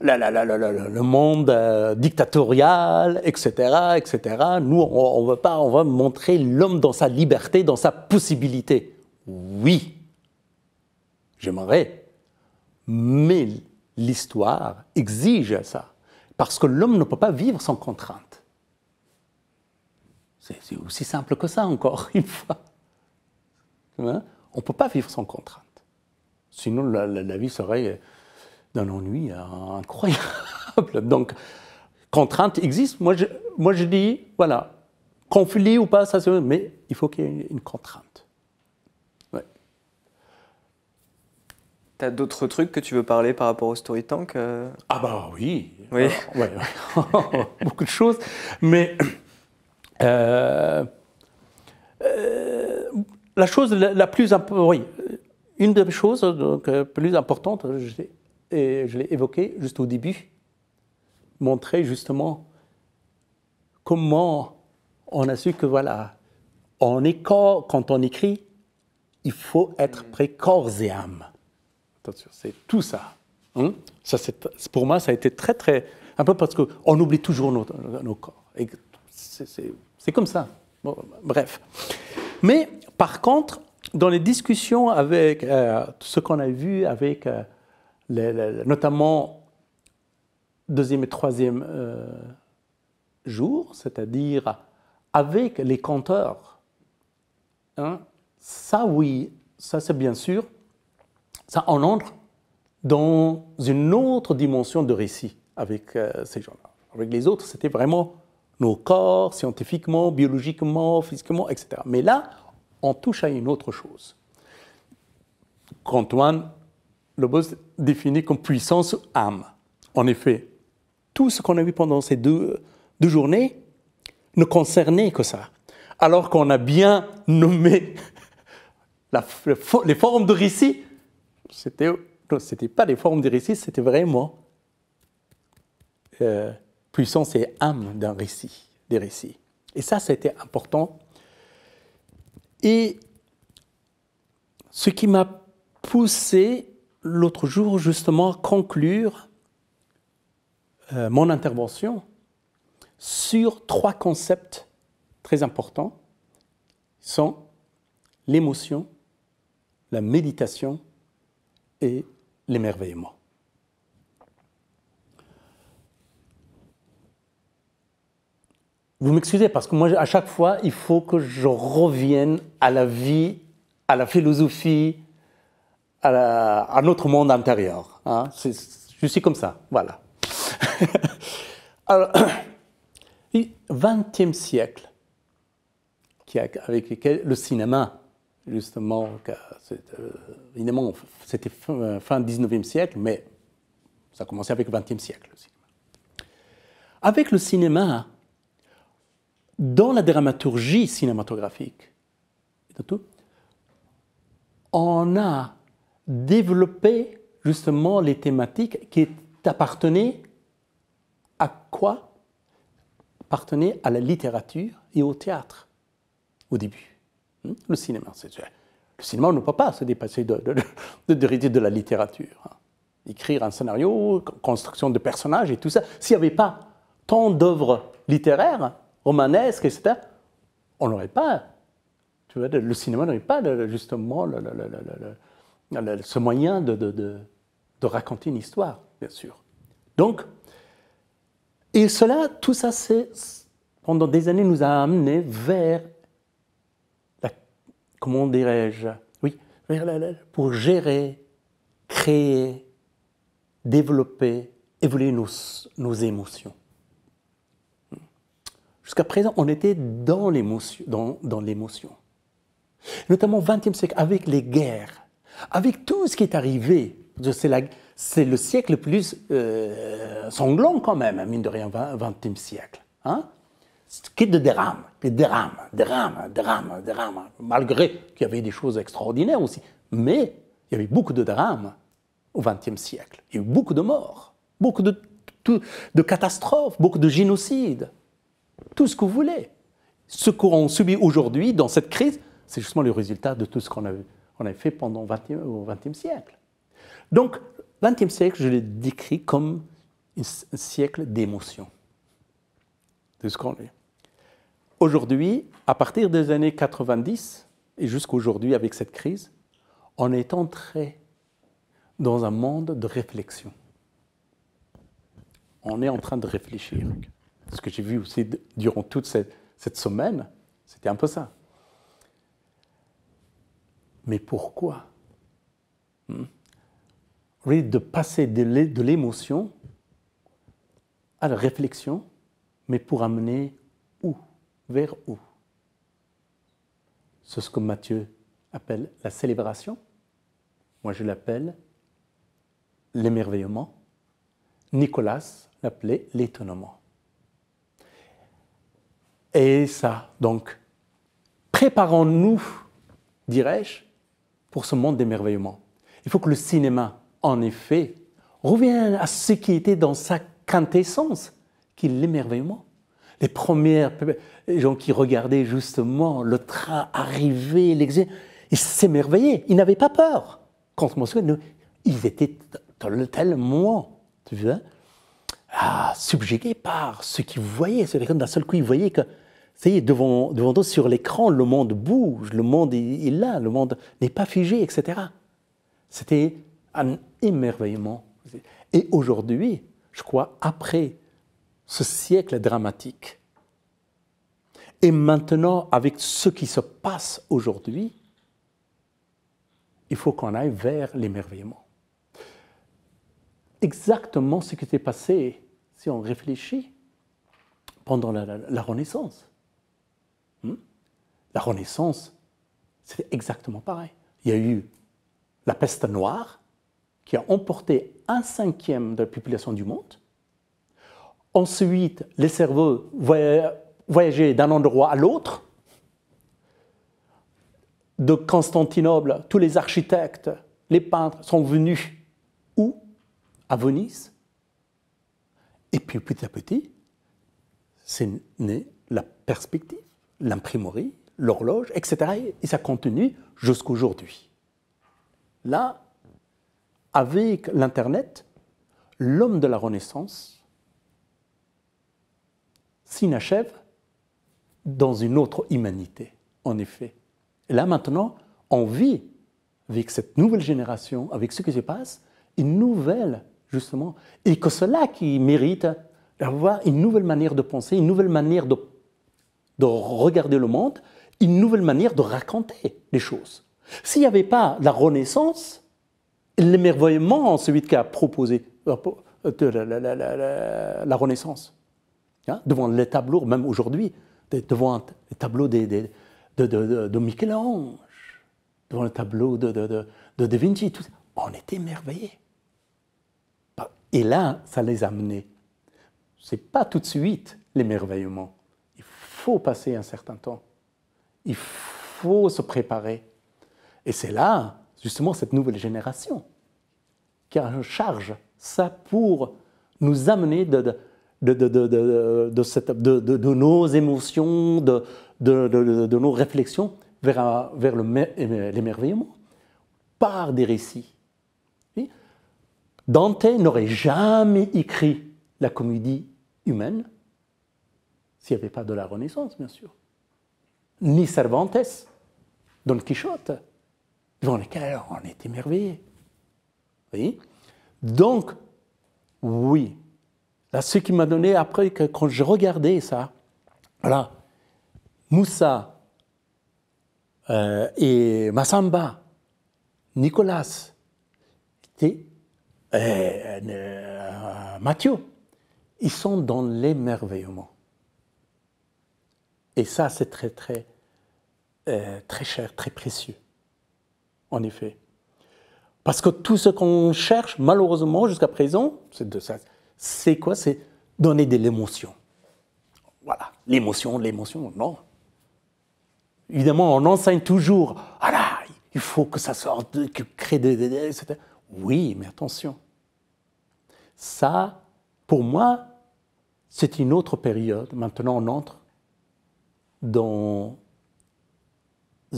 la, la, la, le monde euh, dictatorial, etc., etc. Nous, on, ne veut pas, on va montrer l'homme dans sa liberté, dans sa possibilité. Oui, j'aimerais, mais l'histoire exige ça, parce que l'homme ne peut pas vivre sans contrainte. C'est aussi simple que ça, encore [laughs] une fois. Hein on ne peut pas vivre sans contrainte. Sinon, la vie serait d'un ennui euh, incroyable. [laughs] Donc, contrainte existe. Moi je, moi, je dis, voilà, conflit ou pas, ça c'est... Mais il faut qu'il y ait une contrainte. Ouais. Tu as d'autres trucs que tu veux parler par rapport au Story euh Ah bah oui, oui. Euh, [laughs] beaucoup de choses. Mais la chose la, plus importante, oui, une des choses donc, plus importantes, je et je l'ai évoqué juste au début, montrer justement comment on a su que voilà, on est quand on écrit, il faut être mm. précorse et âme. Attention, c'est tout ça. Hein. Mm. pour moi, ça a été très, très. Un peu parce qu'on oublie toujours nos, corps. C'est comme ça. bref. Mais par contre, dans les discussions avec euh, ce qu'on a vu avec. Euh, notamment deuxième et troisième euh, jour, c'est-à-dire avec les conteurs. Hein, ça, oui, ça c'est bien sûr, ça en entre dans une autre dimension de récit avec euh, ces gens-là. Avec les autres, c'était vraiment nos corps, scientifiquement, biologiquement, physiquement, etc. Mais là, on touche à une autre chose qu'Antoine le boss définit comme puissance âme. En effet, tout ce qu'on a vu pendant ces deux, deux journées ne concernait que ça. Alors qu'on a bien nommé [laughs] les formes de récit, c'était c'était pas des formes de récit, c'était vraiment euh, puissance et âme d'un récit, des récits. Et ça, c'était important. Et ce qui m'a poussé l'autre jour, justement, conclure euh, mon intervention sur trois concepts très importants sont l'émotion, la méditation et l'émerveillement. Vous m'excusez parce que moi, à chaque fois, il faut que je revienne à la vie, à la philosophie, à, un autre notre monde intérieur. Hein. Je suis comme ça, voilà. [laughs] Alors, le [clears throat] XXe siècle, qui avec lequel le cinéma, justement, euh, évidemment, c'était fin, XIXe euh, 19e siècle, mais ça commençait avec le XXe siècle, Avec le cinéma, dans la dramaturgie cinématographique, on a développer justement les thématiques qui appartenaient à quoi Appartenaient à la littérature et au théâtre au début. Hein? Le cinéma, c'est-à-dire... le cinéma ne peut pas se dépasser de, de, de, la littérature. Hein. Écrire un scénario, construction de personnages et tout ça, s'il n'y avait pas tant d'œuvres littéraires, romanesques, etc., on n'aurait pas, tu vois, le cinéma n'aurait pas justement le ce moyen de, raconter une histoire, bien sûr. Donc, et cela, tout ça, pendant des années, nous a amenés vers la, comment dirais-je, oui, pour gérer, créer, développer, évoluer nos, nos émotions. Jusqu'à présent, on était dans l'émotion, dans, dans l'émotion. Notamment au XXe siècle, avec les guerres, avec tout ce qui est arrivé, c'est le siècle le plus euh, sanglant quand même, hein, mine de rien, 20e siècle. Hein qui de drame, qui drame, dérame, drame, malgré qu'il y avait des choses extraordinaires aussi. Mais il y avait beaucoup de drames au XXe siècle. Il y a eu beaucoup de morts, beaucoup de, de catastrophes, beaucoup de génocides, tout ce que vous voulez. Ce qu'on subit aujourd'hui dans cette crise, c'est justement le résultat de tout ce qu'on a vu qu'on a fait pendant 20, XXe siècle. Donc, le XXe siècle, je l'ai décrit comme un siècle d'émotion. C'est ce qu'on est. Aujourd'hui, à partir des années 90 et jusqu'aujourd'hui avec cette crise, on est entré dans un monde de réflexion. On est en train de réfléchir. Ce que j'ai vu aussi durant toute cette semaine, c'était un peu ça. Mais pourquoi hmm? De passer de l'émotion à la réflexion, mais pour amener où Vers où C'est ce que Matthieu appelle la célébration. Moi, je l'appelle l'émerveillement. Nicolas l'appelait l'étonnement. Et ça, donc, préparons-nous, dirais-je, pour ce monde d'émerveillement. Il faut que le cinéma, en effet, revienne à ce qui était dans sa quintessence, qui est l'émerveillement. Les premières gens qui regardaient justement le train arriver, ils s'émerveillaient, ils n'avaient pas peur. Quand on souviens, ils étaient tellement tu vois, ah, subjugués par ce qu'ils voyaient. C'est-à-dire d'un seul coup, ils voyaient que ça y est, devant, devant nous, sur l'écran, le monde bouge, le monde est là, le monde n'est pas figé, etc. C'était un émerveillement. Et aujourd'hui, je crois, après ce siècle dramatique, et maintenant, avec ce qui se passe aujourd'hui, il faut qu'on aille vers l'émerveillement. Exactement ce qui s'est passé, si on réfléchit, pendant la Renaissance. La Renaissance, c'est exactement pareil. Il y a eu la peste noire qui a emporté un cinquième de la population du monde. Ensuite, les cerveaux voyageaient d'un endroit à l'autre. De Constantinople, tous les architectes, les peintres sont venus où À Venise. Et puis petit à petit, c'est né la perspective, l'imprimerie, l'horloge, etc. Et ça continue jusqu'aujourd'hui. Là, avec l'Internet, l'homme de la Renaissance s'inachève dans une autre humanité, en effet. là, maintenant, on vit avec cette nouvelle génération, avec ce qui se passe, une nouvelle, justement, et que cela qui mérite d'avoir une nouvelle manière de penser, une nouvelle manière de regarder le monde, une nouvelle manière de raconter les choses. S'il n'y avait pas la Renaissance, l'émerveillement, celui qui a proposé euh, euh, la, Renaissance, hein, devant les tableaux, même aujourd'hui, devant les tableaux de, Michel-Ange, devant le tableau de, Da Vinci, tout on était émerveillé. Et là, ça les a menés. Ce n'est pas tout de suite l'émerveillement. Il faut passer un certain temps il faut se préparer. Et c'est là, justement, cette nouvelle génération qui a charge ça pour nous amener de, de, de nos émotions, de, nos réflexions vers, euh, l'émerveillement par des récits. Dante n'aurait jamais écrit la comédie humaine s'il n'y avait pas de la Renaissance, bien sûr ni Cervantes, Don Quichotte, devant lesquels on est émerveillé. Oui. Donc, oui. Là, ce qui m'a donné après, que quand je regardais ça, voilà, Moussa euh, et Massamba, Nicolas, et, euh, euh, Mathieu, ils sont dans l'émerveillement. Et ça, c'est très, très euh, très cher, très précieux. En effet. Parce que tout ce qu'on cherche, malheureusement, jusqu'à présent, c'est quoi C'est donner de l'émotion. Voilà, l'émotion, l'émotion, non. Évidemment, on enseigne toujours, ah là, il faut que ça sorte, que crée des, Oui, mais attention. Ça, pour moi, c'est une autre période. Maintenant, on entre dans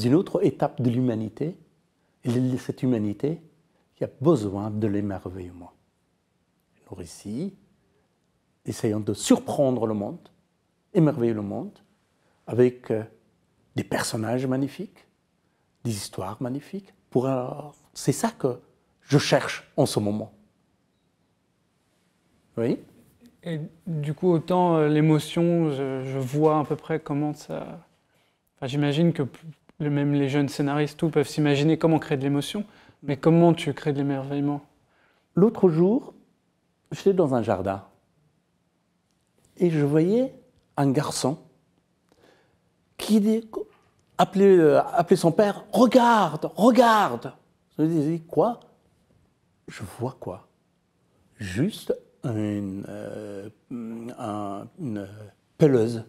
une autre étape de l'humanité, et cette humanité qui a besoin de l'émerveillement. nous ici, essayons de surprendre le monde, émerveiller le monde, avec euh, des personnages magnifiques, des histoires magnifiques. Pour c'est ça que je cherche en ce moment. Oui. Et du coup, autant euh, l'émotion, je, vois à peu près comment ça. J'imagine que même les jeunes scénaristes, tout, peuvent s'imaginer comment créer de l'émotion, mais comment tu crées de l'émerveillement L'autre jour, j'étais dans un jardin et je voyais un garçon qui appelait, euh, son père Regarde, regarde Je me disais Quoi Je vois quoi Juste une, euh, euh, pelleuse. »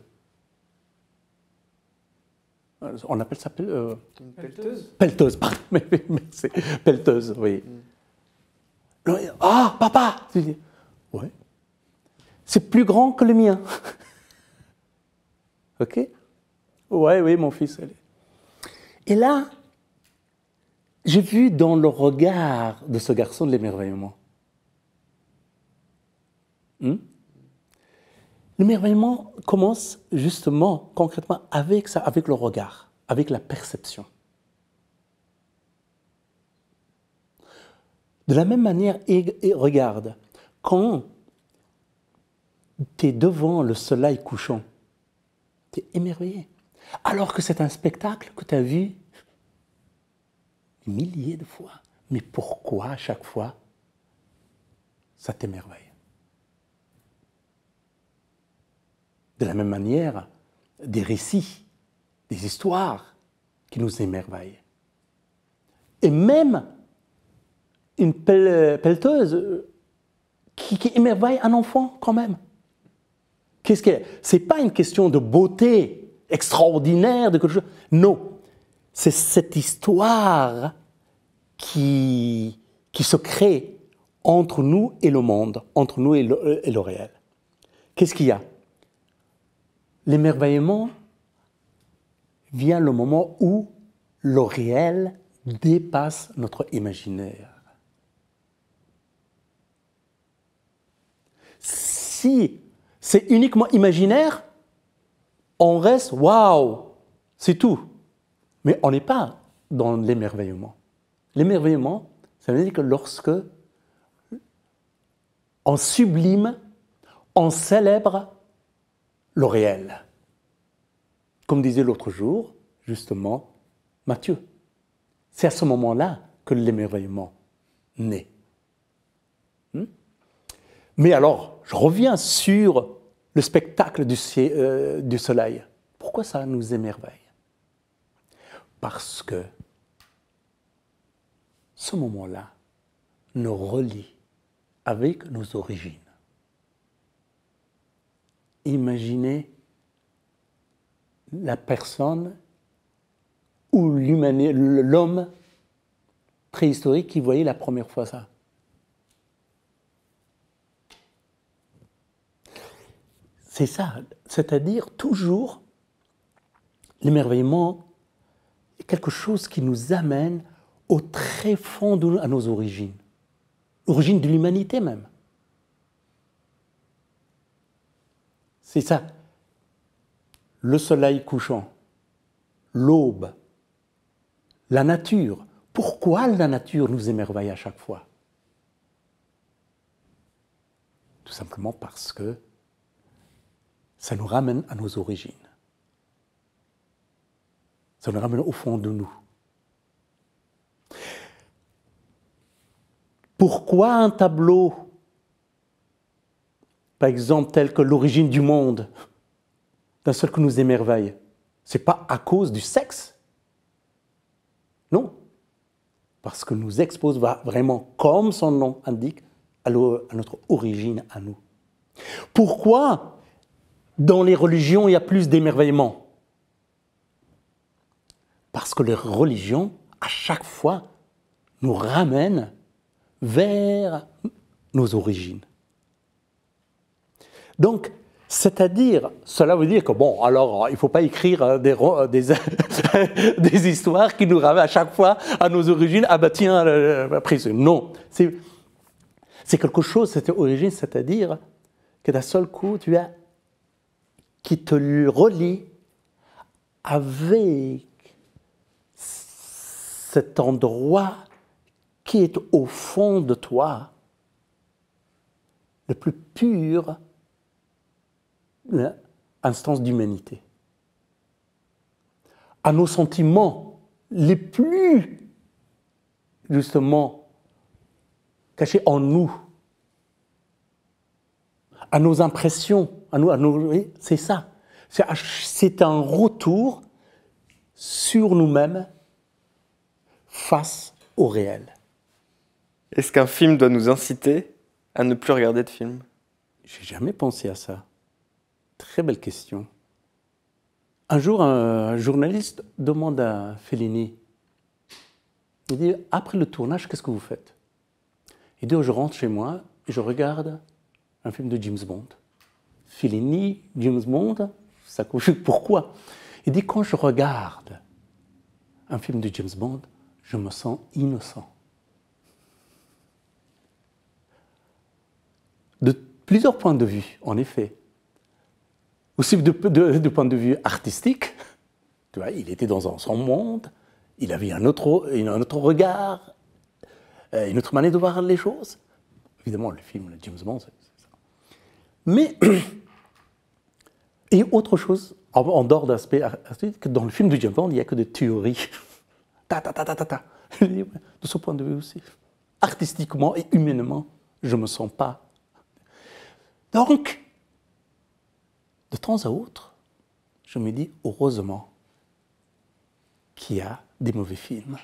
Euh, on appelle ça pelleteuse euh, pardon, [laughs] mais, c'est pelleteuse, oui. Mm. Ah, papa Oui. C'est plus grand que le mien. [laughs] ok Ouais, oui, mon fils. Et là, j'ai vu dans le regard de ce garçon de l'émerveillement. Hmm? L'émerveillement commence justement, concrètement, avec ça, avec le regard, avec la perception. De la même manière, et, regarde, quand tu es devant le soleil couchant, tu es émerveillé. Alors que c'est un spectacle que tu as vu milliers de fois. Mais pourquoi à chaque fois ça t'émerveille De la même manière, des récits, des histoires qui nous émerveillent. Et même une pelleteuse euh, qui, émerveille un enfant quand même. Qu'est-ce que C'est pas une question de beauté extraordinaire de quelque chose. Non, c'est cette histoire qui, qui se crée entre nous et le monde, entre nous et le réel. Qu'est-ce qu'il y a L'émerveillement vient le moment où le réel dépasse notre imaginaire. Si c'est uniquement imaginaire, on reste waouh, c'est tout. Mais on n'est pas dans l'émerveillement. L'émerveillement, ça veut dire que lorsque on sublime, on célèbre le réel. Comme disait l'autre jour, justement, Matthieu, c'est à ce moment-là que l'émerveillement naît. Hmm? Mais alors, je reviens sur le spectacle du, euh, du soleil. Pourquoi ça nous émerveille Parce que ce moment-là nous relie avec nos origines. Imaginez la personne ou l'homme préhistorique qui voyait la première fois ça. C'est ça, c'est-à-dire toujours l'émerveillement est quelque chose qui nous amène au très fond de à nos origines, origine de l'humanité même. C'est ça. Le soleil couchant, l'aube, la nature. Pourquoi la nature nous émerveille à chaque fois Tout simplement parce que ça nous ramène à nos origines. Ça nous ramène au fond de nous. Pourquoi un tableau par exemple, telle que l'origine du monde, d'un seul que nous émerveille. Ce n'est pas à cause du sexe. Non. Parce que nous expose vraiment, comme son nom indique, à notre origine, à nous. Pourquoi dans les religions il y a plus d'émerveillement Parce que les religions, à chaque fois, nous ramènent vers nos origines. Donc, c'est-à-dire, cela veut dire que, bon, alors, il ne faut pas écrire euh, euh, [laughs] des, histoires qui nous ramènent à chaque fois à nos origines, ah bah tiens, la euh, prison. Non. C'est quelque chose, cette origine, c'est-à-dire que d'un seul coup, tu as qui te relie avec cet endroit qui est au fond de toi, le plus pur, instance d'humanité, à nos sentiments les plus justement cachés en nous, à nos impressions, à nous, à c'est ça. C'est un retour sur nous-mêmes face au réel. Est-ce qu'un film doit nous inciter à ne plus regarder de films J'ai jamais pensé à ça. Très belle question. Un jour, un journaliste demande à Fellini, il dit, après le tournage, qu'est-ce que vous faites Il dit, oh, je rentre chez moi et je regarde un film de James Bond. Fellini, James Bond, ça couche [laughs] pourquoi Il dit, quand je regarde un film de James Bond, je me sens innocent. De plusieurs points de vue, en effet. Aussi, du point de vue artistique, tu vois, il était dans son monde, il avait un autre, un autre regard, euh, une autre manière de voir les choses. Évidemment, le film de James Bond, c'est ça. Mais, et autre chose, en dehors d'aspect artistique, dans le film de James Bond, il n'y a que des théories. [laughs] Ta, ta, ta, ta, ta, ta. [laughs] De ce point de vue aussi, artistiquement et humainement, je ne me sens pas. Donc, de temps à autre, je me dis heureusement qu'il y a des mauvais films.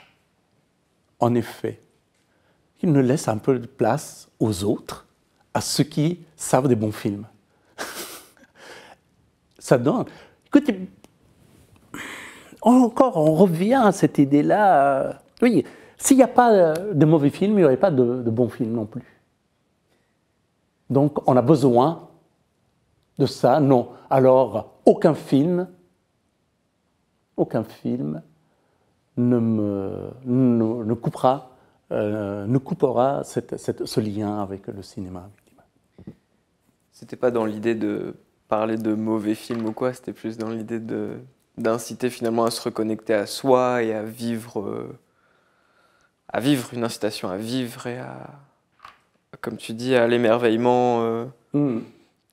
En effet, il ne laisse un peu de place aux autres, à ceux qui savent des bons films. [laughs] Ça donne. Écoutez, encore, on revient à cette idée-là. Oui, s'il n'y a pas de mauvais films, il n'y aurait pas de, de bons films non plus. Donc, on a besoin de ça Non. Alors, aucun film, aucun film ne, me, ne, coupera, euh, coupera ce lien avec le cinéma. C'était pas dans l'idée de parler de mauvais films ou quoi, c'était plus dans l'idée de d'inciter finalement à se reconnecter à soi et à vivre, euh, à vivre une incitation à vivre et à, comme tu dis, à l'émerveillement. Euh, hmm.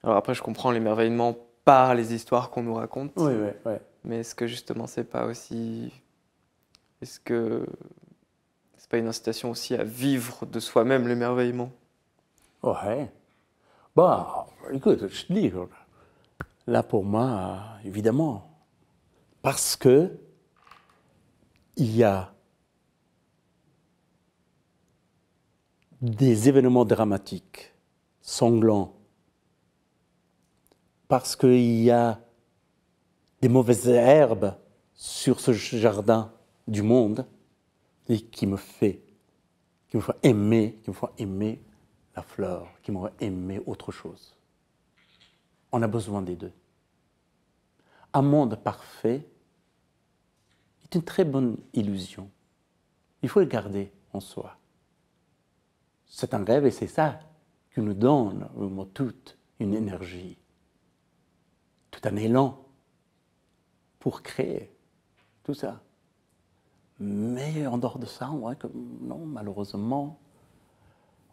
Alors après, je comprends l'émerveillement par les histoires qu'on nous raconte. Oui, oui, oui. Mais est-ce que justement, c'est pas aussi. Est-ce que. C'est pas une incitation aussi à vivre de soi-même l'émerveillement Ouais. Bah, écoute, je te dis, là pour moi, évidemment. Parce que. Il y a des événements dramatiques, sanglants, parce qu'il y a des mauvaises herbes sur ce jardin du monde et qui me fait, qui me fait aimer, qui me fait aimer la fleur, qui m'aurait aimé autre chose. On a besoin des deux. Un monde parfait est une très bonne illusion. Il faut le garder en soi. C'est un rêve et c'est ça qui nous donne, toute une énergie. C'est un élan pour créer tout ça. Mais en dehors de ça, on voit que non, malheureusement,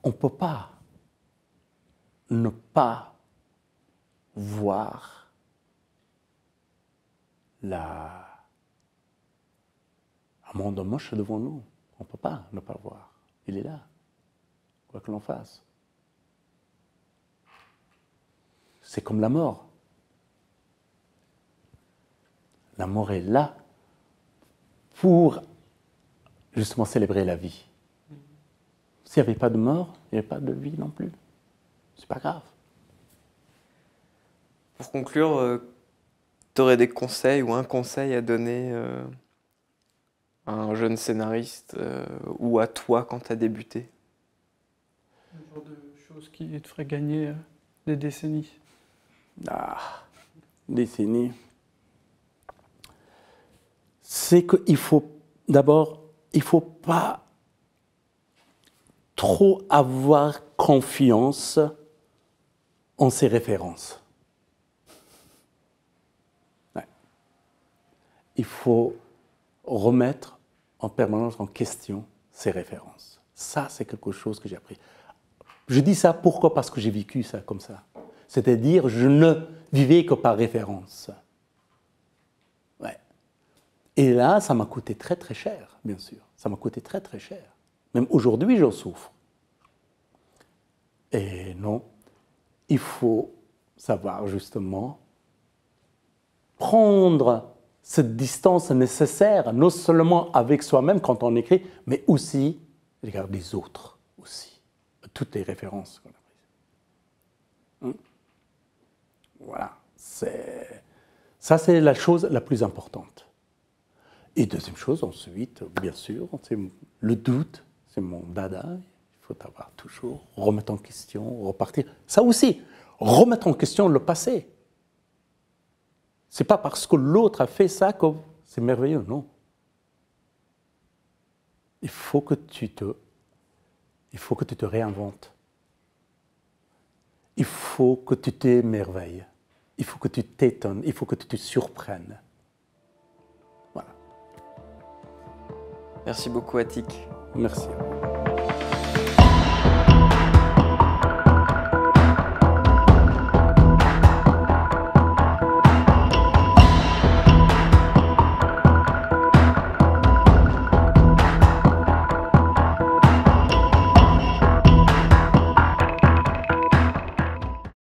on ne peut pas ne pas voir la... un monde moche devant nous. On ne peut pas ne pas le voir. Il est là, quoi que l'on fasse. C'est comme la mort la mort est là pour justement célébrer la vie. S'il n'y avait pas de mort, il n'y avait pas de vie non plus. C'est pas grave. Pour conclure, euh, tu aurais des conseils ou un conseil à donner euh, à un jeune scénariste euh, ou à toi quand tu as débuté Un genre de choses qui te ferait gagner des décennies. Ah, décennies c'est qu'il faut d'abord, il ne faut pas trop avoir confiance en ses références. Il faut remettre en permanence en question ses références. Ça, c'est quelque chose que j'ai appris. Je dis ça pourquoi Parce que j'ai vécu ça comme ça. C'est-à-dire, je ne vivais que par référence. Et là, ça m'a coûté très très cher, bien sûr. Ça m'a coûté très très cher. Même aujourd'hui, j'en souffre. Et non, il faut savoir justement prendre cette distance nécessaire, non seulement avec soi-même quand on écrit, mais aussi regarde les autres aussi. Toutes les références qu'on a prises. Hum. Voilà, ça, c'est la chose la plus importante. Et deuxième chose, ensuite, bien sûr, c'est le doute, c'est mon dada. Il faut avoir toujours remettre en question, repartir. Ça aussi, remettre en question le passé. C'est pas parce que l'autre a fait ça que c'est merveilleux, non. Il faut que tu te, il faut que tu te réinventes. Il faut que tu t'émerveilles. Il faut que tu t'étonnes. Il faut que tu te surprennes. Merci beaucoup Atik. Merci.